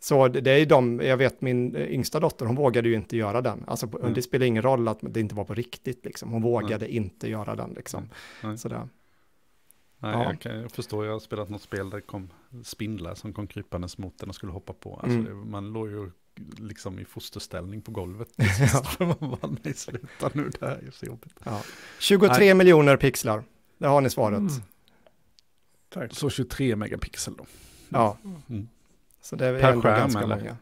så det, det är de, jag vet min eh, yngsta dotter, hon vågade ju inte göra den. Alltså mm. det spelar ingen roll att det inte var på riktigt liksom, hon vågade mm. inte göra den liksom. Mm. Sådär. Nej, ja. jag, kan, jag, förstår, jag har spelat något spel där det kom spindlar som kom krypandes mot den och skulle hoppa på. Alltså, mm. det, man låg ju liksom i fosterställning på golvet. ja. Man bara, nej sluta nu, det här är så jobbigt. Ja. 23 miljoner pixlar. Där har ni svaret. Mm. Tack. Så 23 megapixel då. Ja. Mm. Så det är per ändå skärm, ganska eller? många.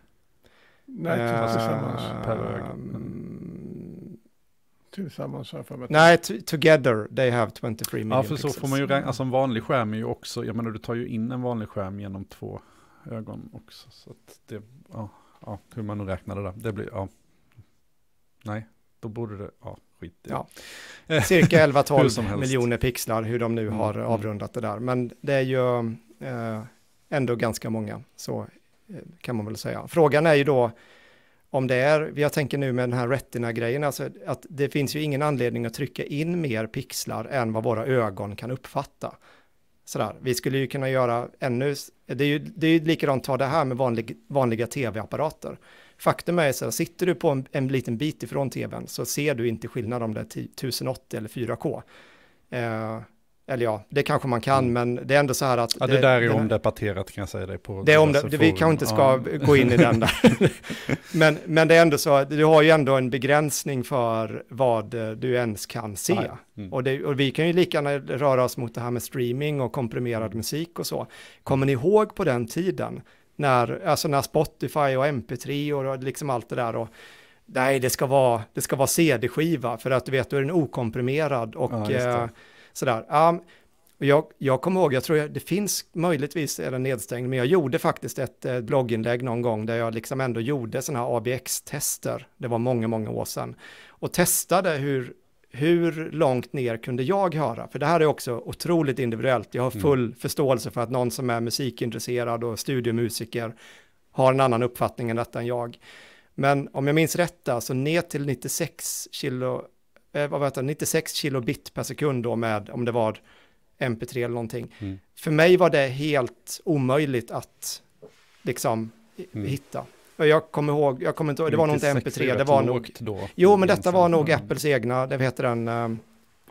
Nej, eh, mm. tillsammans uh, per öga. Tillsammans här för mig. Nej, together they have 23 megapixel. Ja, för så får man ju räkna, mm. alltså en vanlig skärm är ju också, jag menar du tar ju in en vanlig skärm genom två ögon också. Så att det, ja, ja hur man nu räknar det där, det blir, ja. Nej, då borde det, ja skit ja. Cirka 11-12 miljoner pixlar, hur de nu mm, har mm. avrundat det där. Men det är ju eh, ändå ganska många, så eh, kan man väl säga. Frågan är ju då om det är, jag tänker nu med den här retina-grejen, alltså att det finns ju ingen anledning att trycka in mer pixlar än vad våra ögon kan uppfatta. Sådär, vi skulle ju kunna göra ännu, det är ju, det är ju likadant ta det här med vanlig, vanliga tv-apparater faktum är så här, sitter du på en, en, liten bit ifrån tvn så ser du inte skillnad om det är 1080 eller 4K. Eh, eller ja, det kanske man kan, mm. men det är ändå så här att... Ja, det, det där är omdebatterat kan jag säga dig på... Det är om det, vi kanske inte ska ja. gå in i den där. men, men det är ändå så att du har ju ändå en begränsning för vad eh, du ens kan se. Mm. Och, det, och, vi kan ju lika gärna röra oss mot det här med streaming och komprimerad mm. musik och så. Kommer ni ihåg på den tiden när, alltså när Spotify och MP3 och liksom allt det där. Och, nej, det ska vara, det ska vara CD-skiva för att du vet, då är den okomprimerad och ja, eh, sådär. Um, jag, jag kommer ihåg, jag tror jag, det finns möjligtvis är den nedstängd, men jag gjorde faktiskt ett, ett eh, blogginlägg någon gång där jag liksom ändå gjorde sådana här ABX-tester. Det var många, många år sedan. Och testade hur, hur långt ner kunde jag höra? För det här är också otroligt individuellt. Jag har mm. full mm. förståelse för att någon som är musikintresserad och studiomusiker har en annan uppfattning än detta än jag. Men om jag minns rätt, alltså ner till 96 kilo, eh, vad vet jag, 96 kilobit per sekund då med, om det var MP3 eller någonting. Mm. För mig var det helt omöjligt att liksom mm. hitta. Jag kommer ihåg, jag kommer inte ihåg, det var nog inte MP3, det var nog... Då, jo, men detta var nog Apples egna, det heter den uh, ehm,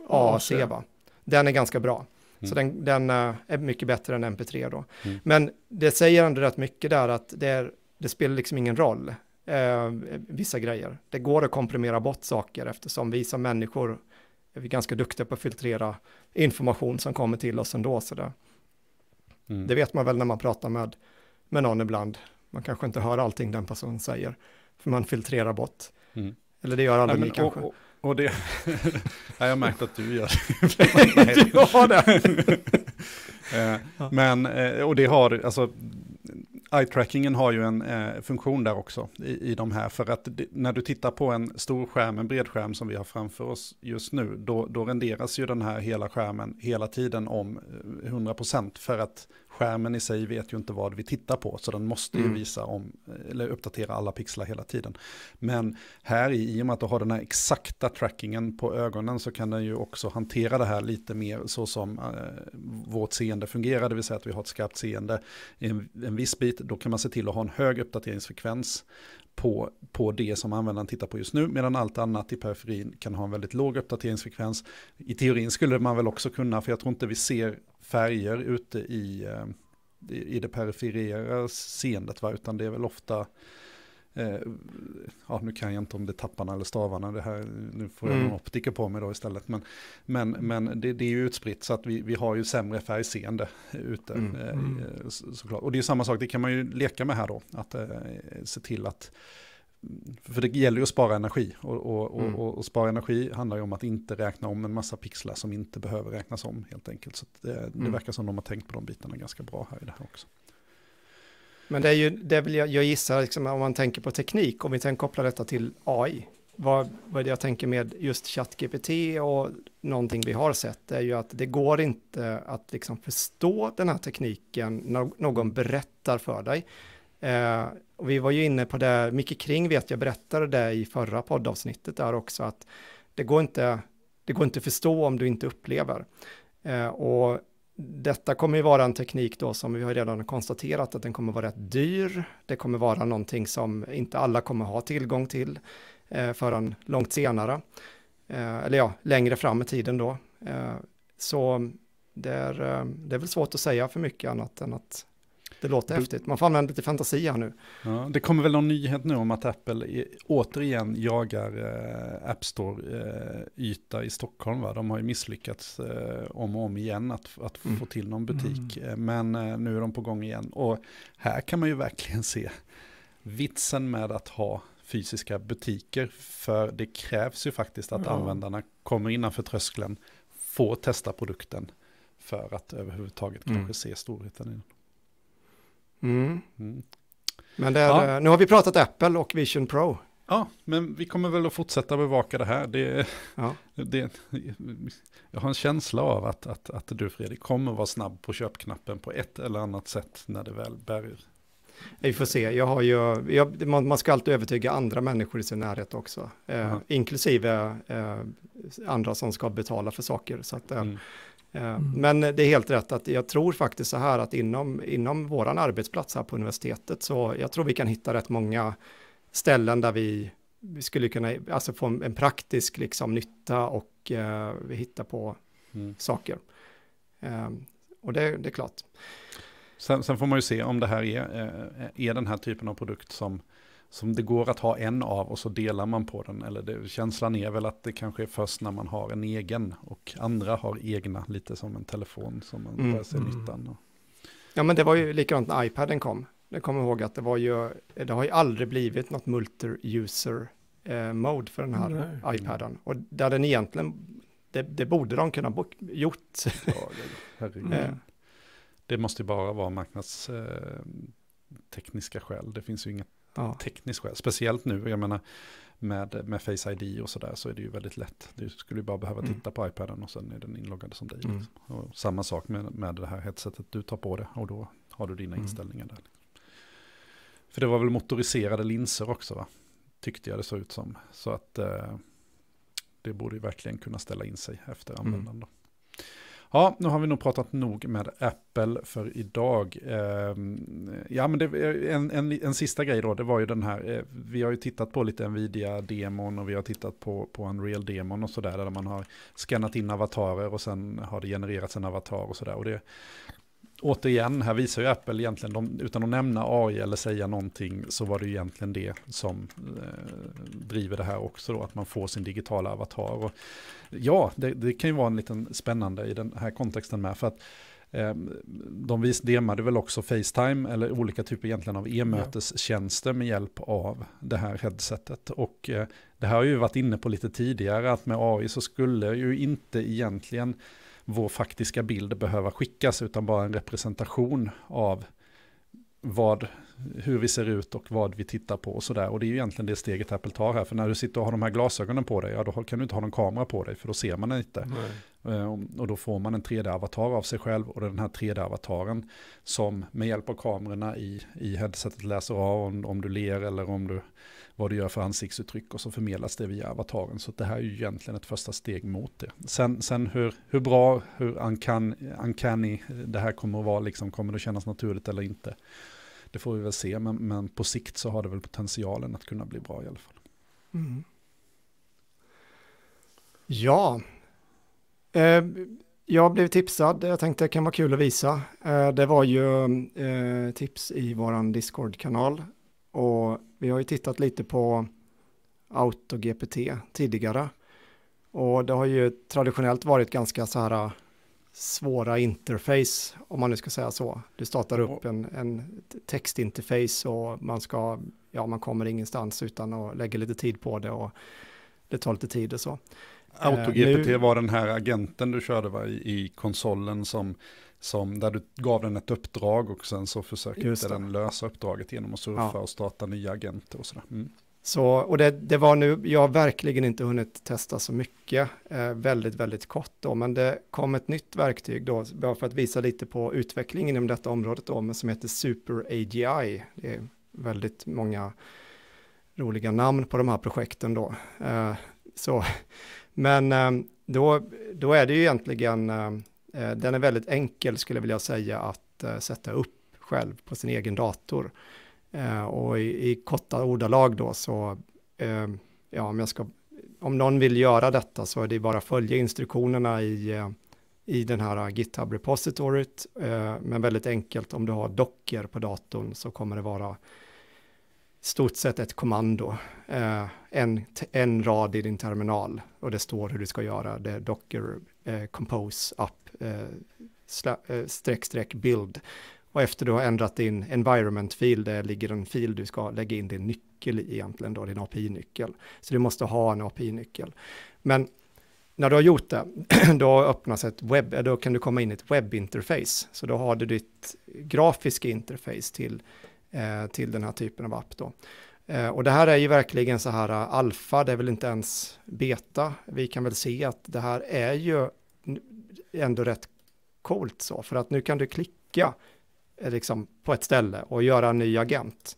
AC va? Den är ganska bra. Mm. Så den, den uh, är mycket bättre än MP3 då. Mm. Men det säger ändå rätt mycket där att det, är, det spelar liksom ingen roll, uh, vissa grejer. Det går att komprimera bort saker eftersom vi som människor är ganska duktiga på att filtrera information som kommer till oss ändå. Så mm. Det vet man väl när man pratar med, med någon ibland. Man kanske inte hör allting den personen säger, för man filtrerar bort. Mm. Eller det gör aldrig ni men, och, kanske. Och, och det... jag har märkt att du gör det. du har det. Eh, men, eh, och det har, alltså, Eye-trackingen har ju en eh, funktion där också i, i de här. För att det, när du tittar på en stor skärm, en bred skärm som vi har framför oss just nu, då, då renderas ju den här hela skärmen hela tiden om 100% eh, för att skärmen i sig vet ju inte vad vi tittar på, så den måste ju mm. visa om, eller uppdatera alla pixlar hela tiden. Men här i, och med att du har den här exakta trackingen på ögonen så kan den ju också hantera det här lite mer så som eh, vårt seende fungerar, det vill säga att vi har ett skarpt seende i en, en viss bit, då kan man se till att ha en hög uppdateringsfrekvens på, på det som användaren tittar på just nu, medan allt annat i periferin kan ha en väldigt låg uppdateringsfrekvens. I teorin skulle man väl också kunna, för jag tror inte vi ser färger ute i, eh, i det perifera seendet, va? utan det är väl ofta eh, Ja, nu kan jag inte om det är tapparna eller stavarna, det här, nu får jag mm. en optiker på mig då istället. Men, men, men det, det är ju utspritt så att vi, vi har ju sämre färgseende ute. Mm. Eh, mm. eh så, såklart. Och det är samma sak, det kan man ju leka med här då, att eh, se till att för det gäller ju att spara energi och, och, mm. och, spara energi handlar ju om att inte räkna om en massa pixlar som inte behöver räknas om helt enkelt. Så det, det mm. verkar som de har tänkt på de bitarna ganska bra här i det här också. Men det är ju, det vill jag, jag gissar, liksom, om man tänker på teknik, om vi tänker koppla detta till AI, vad, vad jag tänker med just ChatGPT och någonting vi har sett är ju att det går inte att liksom förstå den här tekniken när någon berättar för dig. Eh, och vi var ju inne på det, Micke Kring vet jag berättade det i förra poddavsnittet där också, att det går inte, det går inte att förstå om du inte upplever. Eh, och detta kommer ju vara en teknik då som vi har redan konstaterat att den kommer vara rätt dyr. Det kommer vara någonting som inte alla kommer ha tillgång till eh, förrän långt senare. Eh, eller ja, längre fram i tiden då. Eh, så det är, eh, det är väl svårt att säga för mycket annat än att det låter häftigt. Man får använda lite fantasi här nu. Ja, det kommer väl någon nyhet nu om att Apple återigen jagar eh, App Store-yta eh, i Stockholm. Va? De har ju misslyckats eh, om och om igen att, att mm. få till någon butik. Mm. Eh, men eh, nu är de på gång igen. Och här kan man ju verkligen se vitsen med att ha fysiska butiker. För det krävs ju faktiskt att ja. användarna kommer innanför tröskeln, får testa produkten för att överhuvudtaget mm. kanske se storheten i den. Mm. Mm. Men är, ja. Eh, nu har vi pratat Apple och Vision Pro. Ja, men vi kommer väl att fortsätta bevaka det här. Det, ja. det, jag har en känsla av att, att, att du Fredrik kommer vara snabb på köpknappen på ett eller annat sätt när det väl bär. Vi får se, jag har ju, jag, man, man, ska alltid övertyga andra människor i sin närhet också, eh, inklusive eh, andra som ska betala för saker. Så att, eh, mm. Eh, mm. Men det är helt rätt att jag tror faktiskt så här att inom, inom vår arbetsplats här på universitetet så jag tror vi kan hitta rätt många ställen där vi, vi skulle kunna alltså få en, praktisk liksom, nytta och eh, vi hittar på mm. saker. Eh, och det, det, är klart. Sen, sen, får man ju se om det här är, eh, är den här typen av produkt som som det går att ha en av och så delar man på den. Eller det, känslan är väl att det kanske är först när man har en egen och andra har egna, lite som en telefon som man mm. börjar se mm. nyttan. Och. Ja men det var ju likadant när iPaden kom. Jag kommer ihåg att det var ju, det har ju aldrig blivit något multi-user eh, mode för den här Nej. iPaden. Och där den egentligen, det, det borde de kunna bo- gjort. Ja, herregud. Eh. Det måste ju bara vara marknadstekniska eh, skäl. Det finns ju inget ja. tekniskt skäl. Speciellt nu, jag menar med, med Face ID och sådär så är det ju väldigt lätt. Du skulle ju bara behöva mm. titta mm. på iPaden och sen är den inloggad som dig. Mm. Liksom. samma sak med, med det här headsetet, du tar på det och då har du dina mm. inställningar där. För det var väl motoriserade linser också va? Tyckte jag det såg ut som. Så att eh, det borde ju verkligen kunna ställa in sig efter användande. Mm. Ja, nu har vi nog pratat nog med Apple för idag. Ehm, ja, men det, en, en, en sista grej då, det var ju den här, eh, vi har ju tittat på lite Nvidia-demon och vi har tittat på, på Unreal-demon och sådär, där man har skannat in avatarer och sen har det genererats en avatar och sådär. Och det, återigen, här visar ju Apple egentligen, de, utan att nämna AI eller säga någonting, så var det ju egentligen det som eh, driver det här också, då, att man får sin digitala avatar. Och, ja, det, det, kan ju vara en liten spännande i den här kontexten med, för att eh, de vis demade väl också Facetime eller olika typer egentligen av e-mötestjänster med hjälp av det här headsetet. Och eh, det här har ju varit inne på lite tidigare att med AI så skulle ju inte egentligen vår faktiska bild behöva skickas, utan bara en representation av vad, hur vi ser ut och vad vi tittar på och sådär. Och det är ju egentligen det steget Apple tar här, för när du sitter och har de här glasögonen på dig, ja då kan du inte ha någon kamera på dig, för då ser man inte. Mm. Och då får man en 3D-avatar av sig själv, och den här 3D-avataren som med hjälp av kamerorna i, i headsetet läser av om, om du ler eller om du vad du gör för ansiktsuttryck och så förmedlas det via avataren. Så det här är ju egentligen ett första steg mot det. Sen, sen hur, hur bra, hur uncanny, uncanny det här kommer att vara, liksom, kommer det kännas naturligt eller inte? Det får vi väl se, men, men på sikt så har det väl potentialen att kunna bli bra i alla fall. Mm. Ja, eh, jag blev tipsad, jag tänkte det kan vara kul att visa. Eh, det var ju eh, tips i vår Discord-kanal och vi har ju tittat lite på AutoGPT tidigare och det har ju traditionellt varit ganska så här äh, svåra interface, om man nu ska säga så. Du startar upp en, en textinterface och man ska, ja man kommer ingenstans utan att lägga lite tid på det och det tar lite tid och så. AutoGPT uh, eh, nu... var den här agenten du körde va, i, i konsolen som som, där du gav den ett uppdrag och sen så försökte den lösa uppdraget genom att surfa ja. och starta nya agenter och sådär. Mm. Så, och det, det, var nu, jag har verkligen inte hunnit testa så mycket, eh, väldigt, väldigt kort då, men det kom ett nytt verktyg då, bara för att visa lite på utvecklingen inom detta området då, men som heter Super AGI. Det är väldigt många roliga namn på de här projekten då. Eh, så, men eh, då, då är det ju egentligen eh, Eh, den är väldigt enkel skulle jag vilja säga att eh, sätta upp själv på sin egen dator. Eh, och i, i korta ordalag då så, ja om jag ska, om någon vill göra detta så är det bara att följa instruktionerna i, i den här GitHub repositoryt. Men väldigt enkelt, om du har docker på datorn så kommer det vara stort sett ett kommando, en, en rad i din terminal och det står hur du ska göra, det docker eh, compose app eh, eh, streck streck build. Och efter du har ändrat din environment-fil, det ligger en fil du ska lägga in din nyckel i egentligen, då, din API-nyckel. Så du måste ha en API-nyckel. Men när du har gjort det, då öppnas ett webb, eh, då kan du komma in i ett webbinterface. Så då har du ditt grafiska interface till, eh, till den här typen av app då. Eh, och det här är ju verkligen så här eh, alfa, det är väl inte ens beta. Vi kan väl se att det här är ju ändå rätt coolt så, för att nu kan du klicka eh, liksom, på ett ställe och göra en ny agent.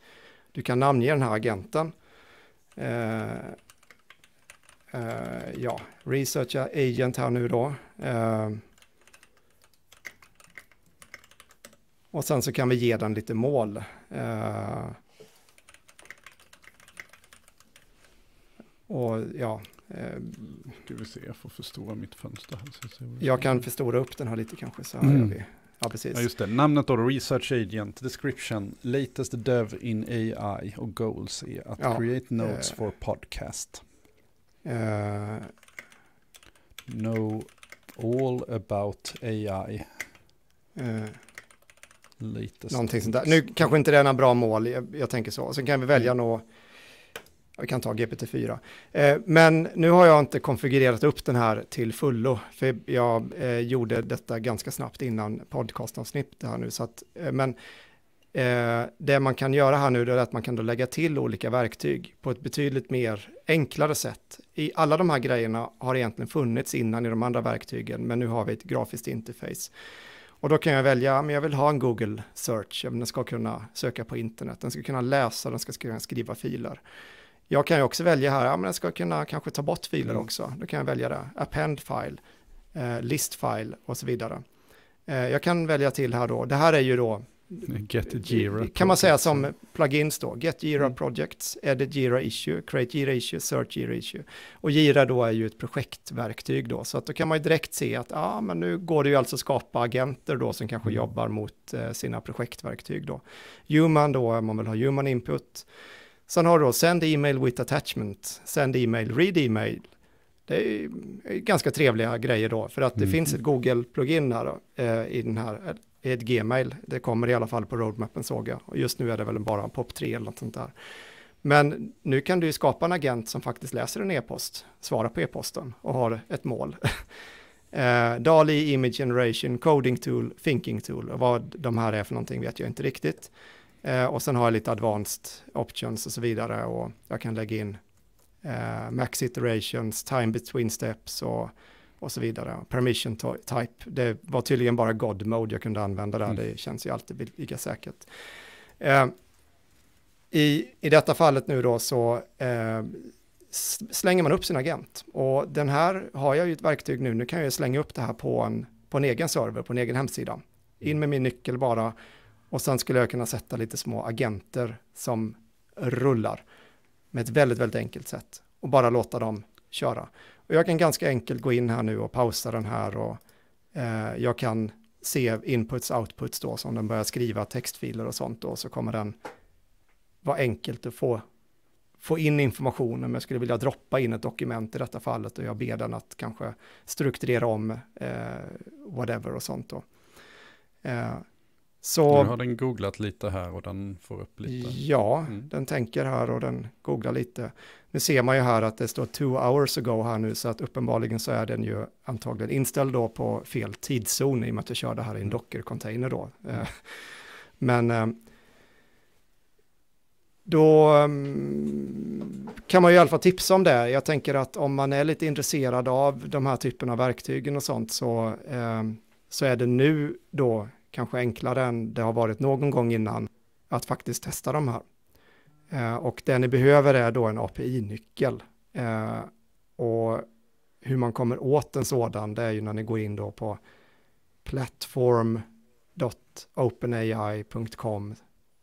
Du kan namnge den här agenten. Uh, uh, ja, research agent här nu då. Uh, och sen så kan vi ge den lite mål. Uh, Och ja. Eh, Ska vi se, jag får förstora mitt fönster här. jag kan förstora upp den här lite kanske så här mm. gör vi. Ja, precis. Ja, just det. Namnet då, Research Agent, Description, Latest Dev in AI och Goals är att ja, create notes eh, for podcast. Eh, know all about AI. Eh, Latest. Någonting sånt där. Nu kanske inte det är några bra mål, jag, jag tänker så. Sen kan vi välja mm. nå vi kan ta GPT-4. Eh, men nu har jag inte konfigurerat upp den här till fullo, för jag eh, gjorde detta ganska snabbt innan podcastavsnittet här nu. Så att, eh, men eh, det man kan göra här nu är att man kan då lägga till olika verktyg på ett betydligt mer enklare sätt. I alla de här grejerna har egentligen funnits innan i de andra verktygen, men nu har vi ett grafiskt interface. Och då kan jag välja, men jag vill ha en Google Search, den ska kunna söka på internet, den ska kunna läsa, den ska kunna skriva filer. Jag kan ju också välja här, ja, men jag ska kunna kanske ta bort filer mm. också. Då kan jag välja det, append file, eh, list file och så vidare. Eh, jag kan välja till här då, det här är ju då Get Jira eh, kan man säga som plugins då, Get Jira mm. Projects, Edit Jira Issue, Create Jira Issue, Search Jira Issue. Och Jira då är ju ett projektverktyg då, så att då kan man ju direkt se att ah, men nu går det ju alltså att skapa agenter då som kanske mm. jobbar mot eh, sina projektverktyg då. Human då, man vill ha human input. Sen har du då send email with attachment, send email, read email. Det är ganska trevliga grejer då, för att det mm. finns ett Google-plugin här då, eh, i den här, eh, ett Gmail. Det kommer i alla fall på roadmappen såg jag. Och just nu är det väl bara en POP3 eller något sånt där. Men nu kan du ju skapa en agent som faktiskt läser en e-post, svarar på e-posten och har ett mål. eh, DALI, Image Generation, Coding Tool, Thinking Tool och vad de här är för någonting vet jag inte riktigt. Eh, och sen har jag lite advanced options och så vidare och jag kan lägga in eh, max iterations, time between steps och, och så vidare. Permission type, det var tydligen bara God mode jag kunde använda där, mm. det känns ju alltid lika säkert. Eh, i, I detta fallet nu då så eh, slänger man upp sin agent och den här har jag ju ett verktyg nu, nu kan jag slänga upp det här på en, på en egen server, på en egen hemsida. In mm. med min nyckel bara och sen skulle jag kunna sätta lite små agenter som rullar med ett väldigt, väldigt enkelt sätt och bara låta dem köra. Och jag kan ganska enkelt gå in här nu och pausa den här och eh, jag kan se inputs, outputs då, som den börjar skriva textfiler och sånt då, så kommer den vara enkelt att få, få in informationen, men jag skulle vilja droppa in ett dokument i detta fallet och jag ber den att kanske strukturera om eh, whatever och sånt då. Eh, så, nu har den googlat lite här och den får upp lite. Ja, mm. den tänker här och den googlar lite. Nu ser man ju här att det står two hours ago här nu, så att uppenbarligen så är den ju antagligen inställd då på fel tidszon i och med att jag körde här i en mm. dockor-container då. Mm. Eh, men eh, då mm, kan man ju i alla fall tipsa om det. Jag tänker att om man är lite intresserad av de här typen av verktygen och sånt så, eh, så är det nu då kanske enklare än det har varit någon gång innan, att faktiskt testa de här. Eh, och det ni behöver är då en API-nyckel. Eh, och hur man kommer åt en sådan, det är ju när ni går in då på platform.openai.com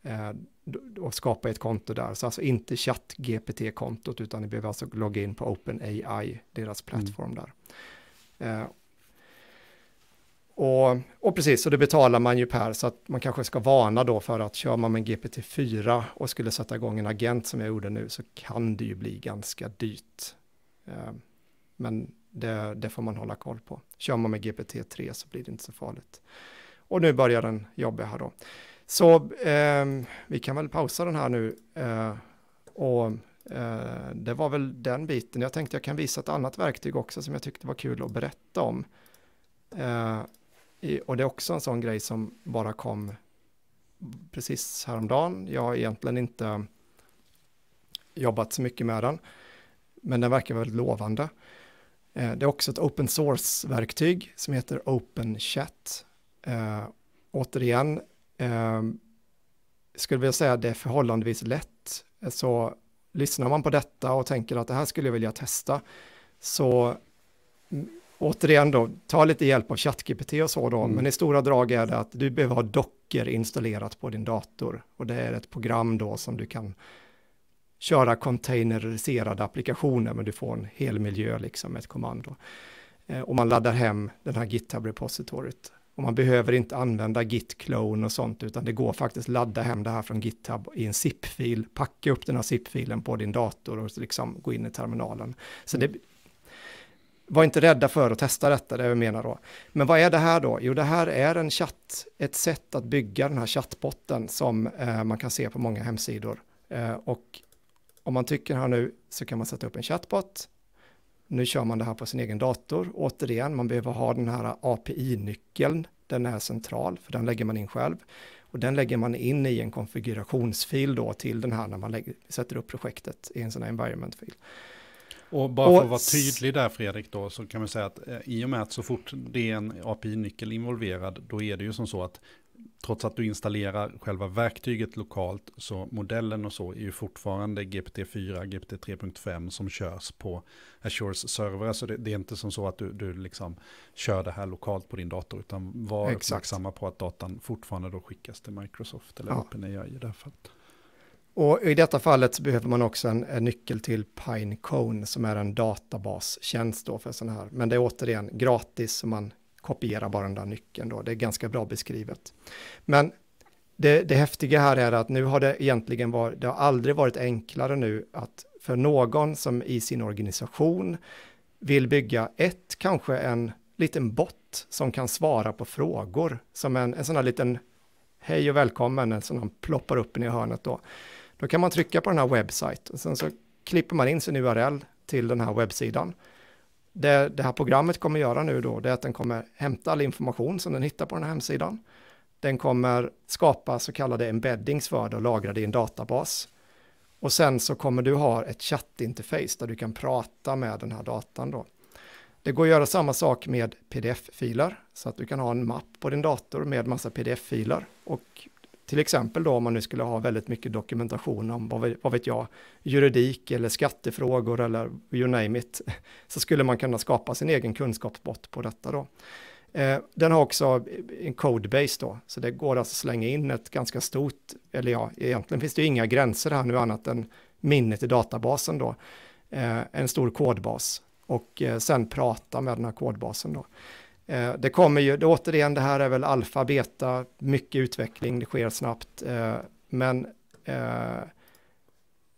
eh, och skapar ett konto där. Så alltså inte chatt gpt kontot utan ni behöver alltså logga in på OpenAI, deras plattform mm. där. Eh, och, och precis, och det betalar man ju per, så att man kanske ska varna då för att kör man med en GPT-4 och skulle sätta igång en agent som jag gjorde nu så kan det ju bli ganska dyrt. Eh, men det, det får man hålla koll på. Kör man med GPT-3 så blir det inte så farligt. Och nu börjar den jobba här då. Så eh, vi kan väl pausa den här nu. Eh, och eh, det var väl den biten. Jag tänkte jag kan visa ett annat verktyg också som jag tyckte var kul att berätta om. Eh, och det är också en sån grej som bara kom precis häromdagen. Jag har egentligen inte jobbat så mycket med den, men den verkar väldigt lovande. Eh, det är också ett open source-verktyg som heter OpenChat. Eh, återigen, eh, skulle jag säga att det är förhållandevis lätt. Så lyssnar man på detta och tänker att det här skulle jag vilja testa, så återigen då, ta lite hjälp av ChatGPT och så då, mm. men i stora drag är det att du behöver ha docker installerat på din dator och det är ett program då som du kan köra containeriserade applikationer, men du får en hel miljö liksom, med ett kommando. Eh, och man laddar hem den här GitHub-repositoriet. Och man behöver inte använda git clone och sånt, utan det går faktiskt ladda hem det här från GitHub i en zip-fil, packa upp den här zip-filen på din dator och liksom gå in i terminalen. Så mm. det, var inte rädda för att testa detta, det jag menar då. Men vad är det här då? Jo, det här är en chatt, ett sätt att bygga den här chattbotten som eh, man kan se på många hemsidor. Eh, och om man tycker här nu så kan man sätta upp en chatbot. Nu kör man det här på sin egen dator. Återigen, man behöver ha den här API-nyckeln. Den är central, för den lägger man in själv. Och den lägger man in i en konfigurationsfil då till den här när man lägger, sätter upp projektet i en sån här environment-fil. Och bara för att vara tydlig där Fredrik då, så kan man säga att eh, i och med att så fort det är en API-nyckel involverad, då är det ju som så att trots att du installerar själva verktyget lokalt, så modellen och så är ju fortfarande GPT-4, GPT-3.5 som körs på Azures server. Så det, det, är inte som så att du, du liksom kör det här lokalt på din dator, utan var uppmärksamma på att datan fortfarande då skickas till Microsoft eller ja. OpenAI i det här fallet. Och i detta fallet behöver man också en, en, nyckel till Pinecone som är en databastjänst då för sådana här. Men det är återigen gratis så man kopierar bara den där nyckeln då. Det är ganska bra beskrivet. Men det, det häftiga här är att nu har det egentligen varit, det har aldrig varit enklare nu att för någon som i sin organisation vill bygga ett, kanske en liten bot som kan svara på frågor, som en, en sån här liten hej och välkommen, en sån här ploppar upp i hörnet då då kan man trycka på den här webbsajten. Sen så klipper man in sin URL till den här webbsidan. Det, det här programmet kommer göra nu då, det är att den kommer hämta all information som den hittar på den här hemsidan. Den kommer skapa så kallade embeddings för det och lagra det i en databas. Och sen så kommer du ha ett chattinterface där du kan prata med den här datan då. Det går att göra samma sak med pdf-filer, så att du kan ha en mapp på din dator med massa pdf-filer och till exempel då om man nu skulle ha väldigt mycket dokumentation om, vad vet, vad vet jag, juridik eller skattefrågor eller you name it, så skulle man kunna skapa sin egen kunskapsbot på detta då. Eh, den har också en codebase då, så det går alltså att slänga in ett ganska stort, eller ja, egentligen finns det ju inga gränser här nu annat än minnet i databasen då, eh, en stor kodbas och eh, sen prata med den här kodbasen då. Eh, det kommer ju, det, återigen, det här är väl alfa, beta, mycket utveckling, det sker snabbt. Eh, men eh,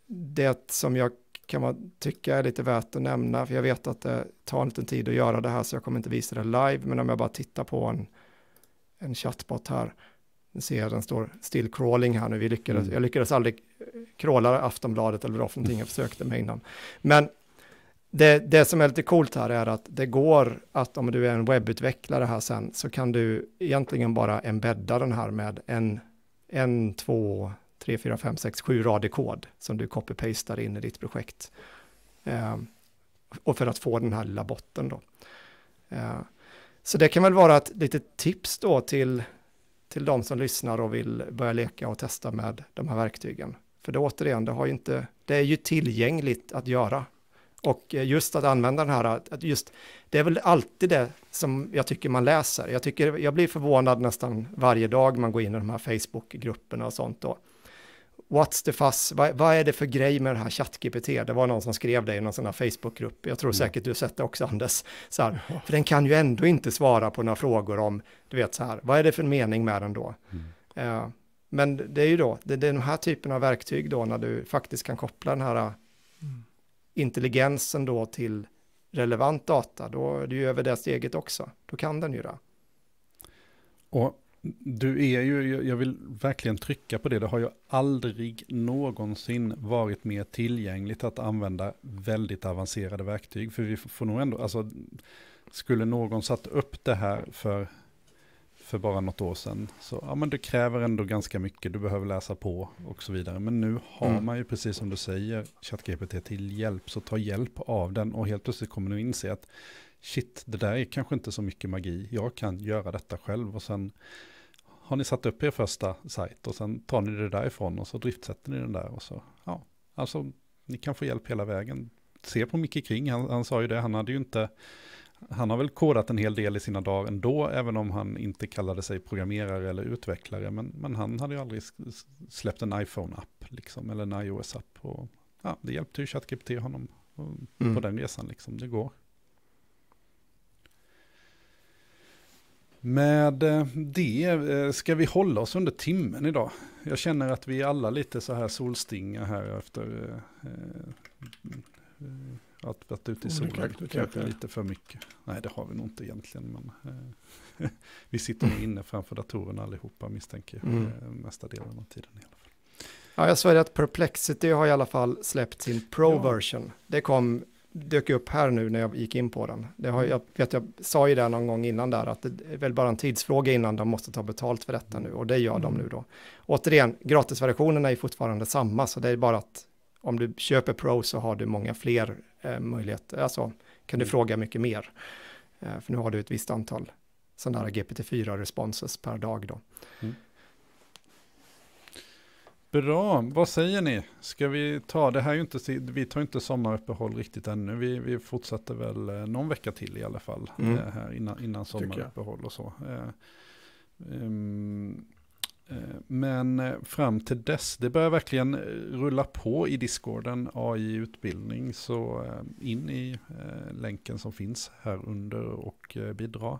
det som jag kan man tycka är lite värt att nämna, för jag vet att det tar en liten tid att göra det här, så jag kommer inte visa det live, men om jag bara tittar på en, en chatbot här, nu ser jag den står still crawling här nu, vi lyckades, mm. jag lyckades aldrig crawla Aftonbladet eller vad för någonting, jag försökte med innan. Men det, det som är lite coolt här är att det går att om du är en webbutvecklare här sen så kan du egentligen bara embedda den här med en, en två, tre, fyra, fem, sex, sju rader kod som du copy-pastar in i ditt projekt. Eh, och för att få den här lilla botten då. Eh, så det kan väl vara ett litet tips då till, till de som lyssnar och vill börja leka och testa med de här verktygen. För det återigen, det, har inte, det är ju tillgängligt att göra och eh, just att använda den här, att just, det är väl alltid det som jag tycker man läser. Jag, tycker, jag blir förvånad nästan varje dag man går in i de här Facebook-grupperna och sånt. Då. What's the fuss? Vad, vad, är det för grej med det här ChatGPT? Det var någon som skrev det i någon sån här Facebook-grupp. Jag tror mm. säkert du har sett det också, Anders. Så här, för den kan ju ändå inte svara på några frågor om, du vet så här, vad är det för mening med den då? Mm. Uh, men det är ju då, det, det, är den här typen av verktyg då, när du faktiskt kan koppla den här mm intelligensen då till relevant data, då är det ju över det steget också. Då kan den ju det. Och du är ju, jag vill verkligen trycka på det, det har ju aldrig någonsin varit mer tillgängligt att använda väldigt avancerade verktyg. För vi får nog ändå, alltså skulle någon satt upp det här för för bara något år sedan. Så ja, men det kräver ändå ganska mycket, du behöver läsa på och så vidare. Men nu har mm. man ju precis som du säger ChatGPT till hjälp, så ta hjälp av den och helt plötsligt kommer du inse att shit, det där är kanske inte så mycket magi, jag kan göra detta själv och sen har ni satt upp er första sajt och sen tar ni det därifrån och så driftsätter ni den där och så, ja, alltså ni kan få hjälp hela vägen. Se på Micke Kring, han, han sa ju det, han hade ju inte han har väl kodat en hel del i sina dagar ändå, även om han inte kallade sig programmerare eller utvecklare. Men, men han hade ju aldrig släppt en iPhone-app, liksom, eller en iOS-app. ja, det hjälpte ju ChatGPT honom mm. på den resan, liksom. det går. Med eh, det eh, ska vi hålla oss under timmen idag. Jag känner att vi alla lite så här solstinga här efter eh, eh att varit ute i solen kanske, lite för mycket. Nej, det har vi nog inte egentligen. Men, eh, vi sitter nog inne framför datorerna allihopa misstänker jag. Mm. Eh, mesta delen av tiden i alla fall. Ja, jag svär att Perplexity har i alla fall släppt sin Pro-version. Ja. Det kom, dök upp här nu när jag gick in på den. Det har, jag, vet, jag sa ju det någon gång innan där, att det är väl bara en tidsfråga innan de måste ta betalt för detta nu, och det gör mm. de nu då. Återigen, gratisversionerna är fortfarande samma, så det är bara att om du köper Pro så har du många fler eh, möjligheter, alltså kan du mm. fråga mycket mer. Eh, för nu har du ett visst antal sådana här GPT-4-responses per dag då. Mm. Bra, vad säger ni? Ska vi ta, det här är ju inte, vi tar inte sommaruppehåll riktigt ännu, vi, vi fortsätter väl eh, någon vecka till i alla fall, mm. Eh, här innan, innan sommaruppehåll och så. Um, Eh, men eh, fram till dess, det börjar verkligen eh, rulla på i discorden AI-utbildning. Så in i länken som finns här under och bidra.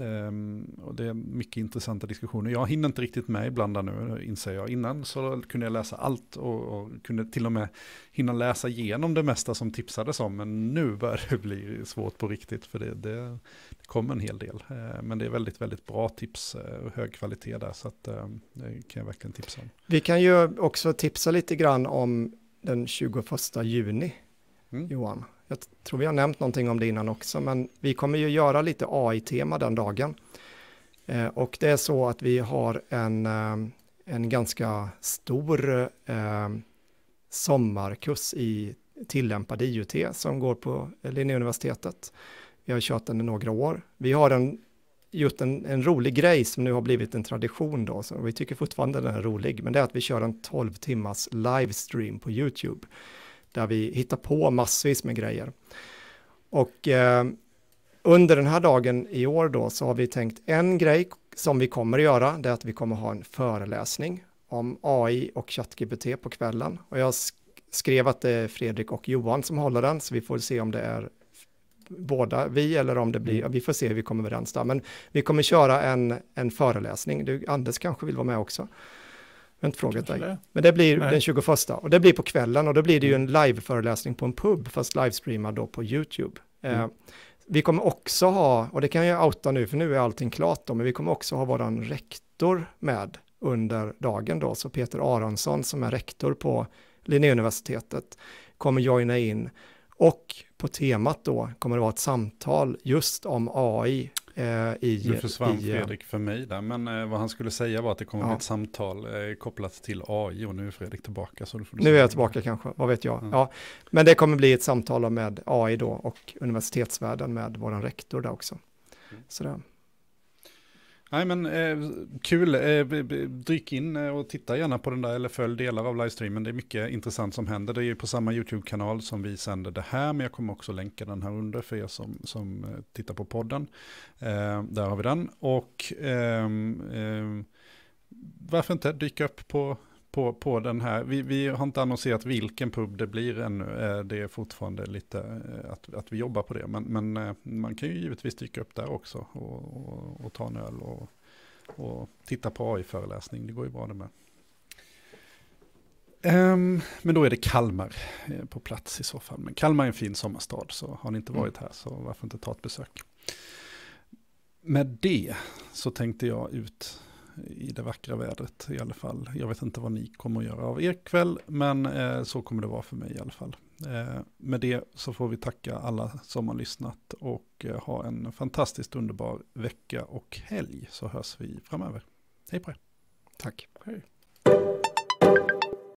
Ehm, och det är mycket intressanta diskussioner. Jag hinner inte riktigt med ibland där nu, inser jag. Innan så kunde jag läsa allt och, och, kunde till och med hinna läsa igenom det mesta som tipsades om. Men nu börjar det bli svårt på riktigt, för det, det, det kom en hel del. Eh, men det är väldigt, väldigt bra tips eh, och hög kvalitet där, så att, ehm, det kan jag verkligen tipsa om. Vi kan ju också tipsa lite grann om den 21 juni, mm. Johan. Jag tror vi har nämnt någonting om det innan också, men vi kommer ju göra lite AI-tema den dagen. Eh, och det är så att vi har en, eh, en ganska stor eh, sommarkurs i tillämpad IUT som går på Linnéuniversitetet. Vi har kört den i några år. Vi har en, gjort en, en, rolig grej som nu har blivit en tradition då, så vi tycker fortfarande den är rolig, men det är att vi kör en 12 timmars livestream på YouTube där vi hittar på massvis med grejer. Och eh, under den här dagen i år då så har vi tänkt en grej som vi kommer att göra, det är att vi kommer att ha en föreläsning om AI och ChatGPT på kvällen. Och jag skrev att det är Fredrik och Johan som håller den, så vi får se om det är båda vi eller om det blir, mm. vi får se hur vi kommer överens där. Men vi kommer köra en, en föreläsning, du, Anders kanske vill vara med också. Jag har inte frågat dig. Men det blir Nej. den 21 och det blir på kvällen och då blir det ju mm. en live-föreläsning på en pub fast livestreamad då på YouTube. Eh, mm. Eh, vi kommer också ha, och det kan jag outa nu för nu är allting klart då, men vi kommer också ha våran rektor med under dagen då, så Peter Aronsson som är rektor på Linnéuniversitetet kommer joina in och på temat då kommer det vara ett samtal just om AI Eh, I, nu försvann i, Fredrik för mig där, men eh, vad han skulle säga var att det kommer ja. ett samtal eh, kopplat till AI och nu är Fredrik tillbaka. Så nu är jag tillbaka det. kanske, vad vet jag. Mm. Ja. Men det kommer bli ett samtal med AI då och universitetsvärlden med vår rektor där också. Mm. Sådär. Nej men eh, kul, eh, dyk in eh, och titta gärna på den där eller följ delar av livestreamen. Det är mycket intressant som händer. Det är ju på samma YouTube-kanal som vi sänder det här, men jag kommer också länka den här under för er som, som eh, tittar på podden. Eh, där har vi den. Och ehm, ehm, varför inte dyka upp på på, på den här. Vi, vi, har inte annonserat vilken pub det blir ännu. Eh, det är fortfarande lite eh, att, att vi jobbar på det. Men, men eh, man kan ju givetvis dyka upp där också och, och, och ta en öl och, och titta på AI-föreläsning. Det går ju bra det med. Um, men då är det Kalmar på plats i så fall. Men Kalmar är en fin sommarstad, så har ni inte varit här så varför inte ta ett besök. Med det så tänkte jag ut i det vackra vädret i alla fall. Jag vet inte vad ni kommer att göra av er kväll, men eh, så kommer det vara för mig i alla fall. Eh, med det så får vi tacka alla som har lyssnat och eh, ha en fantastiskt underbar vecka och helg så hörs vi framöver. Hej på er. Tack. Hej.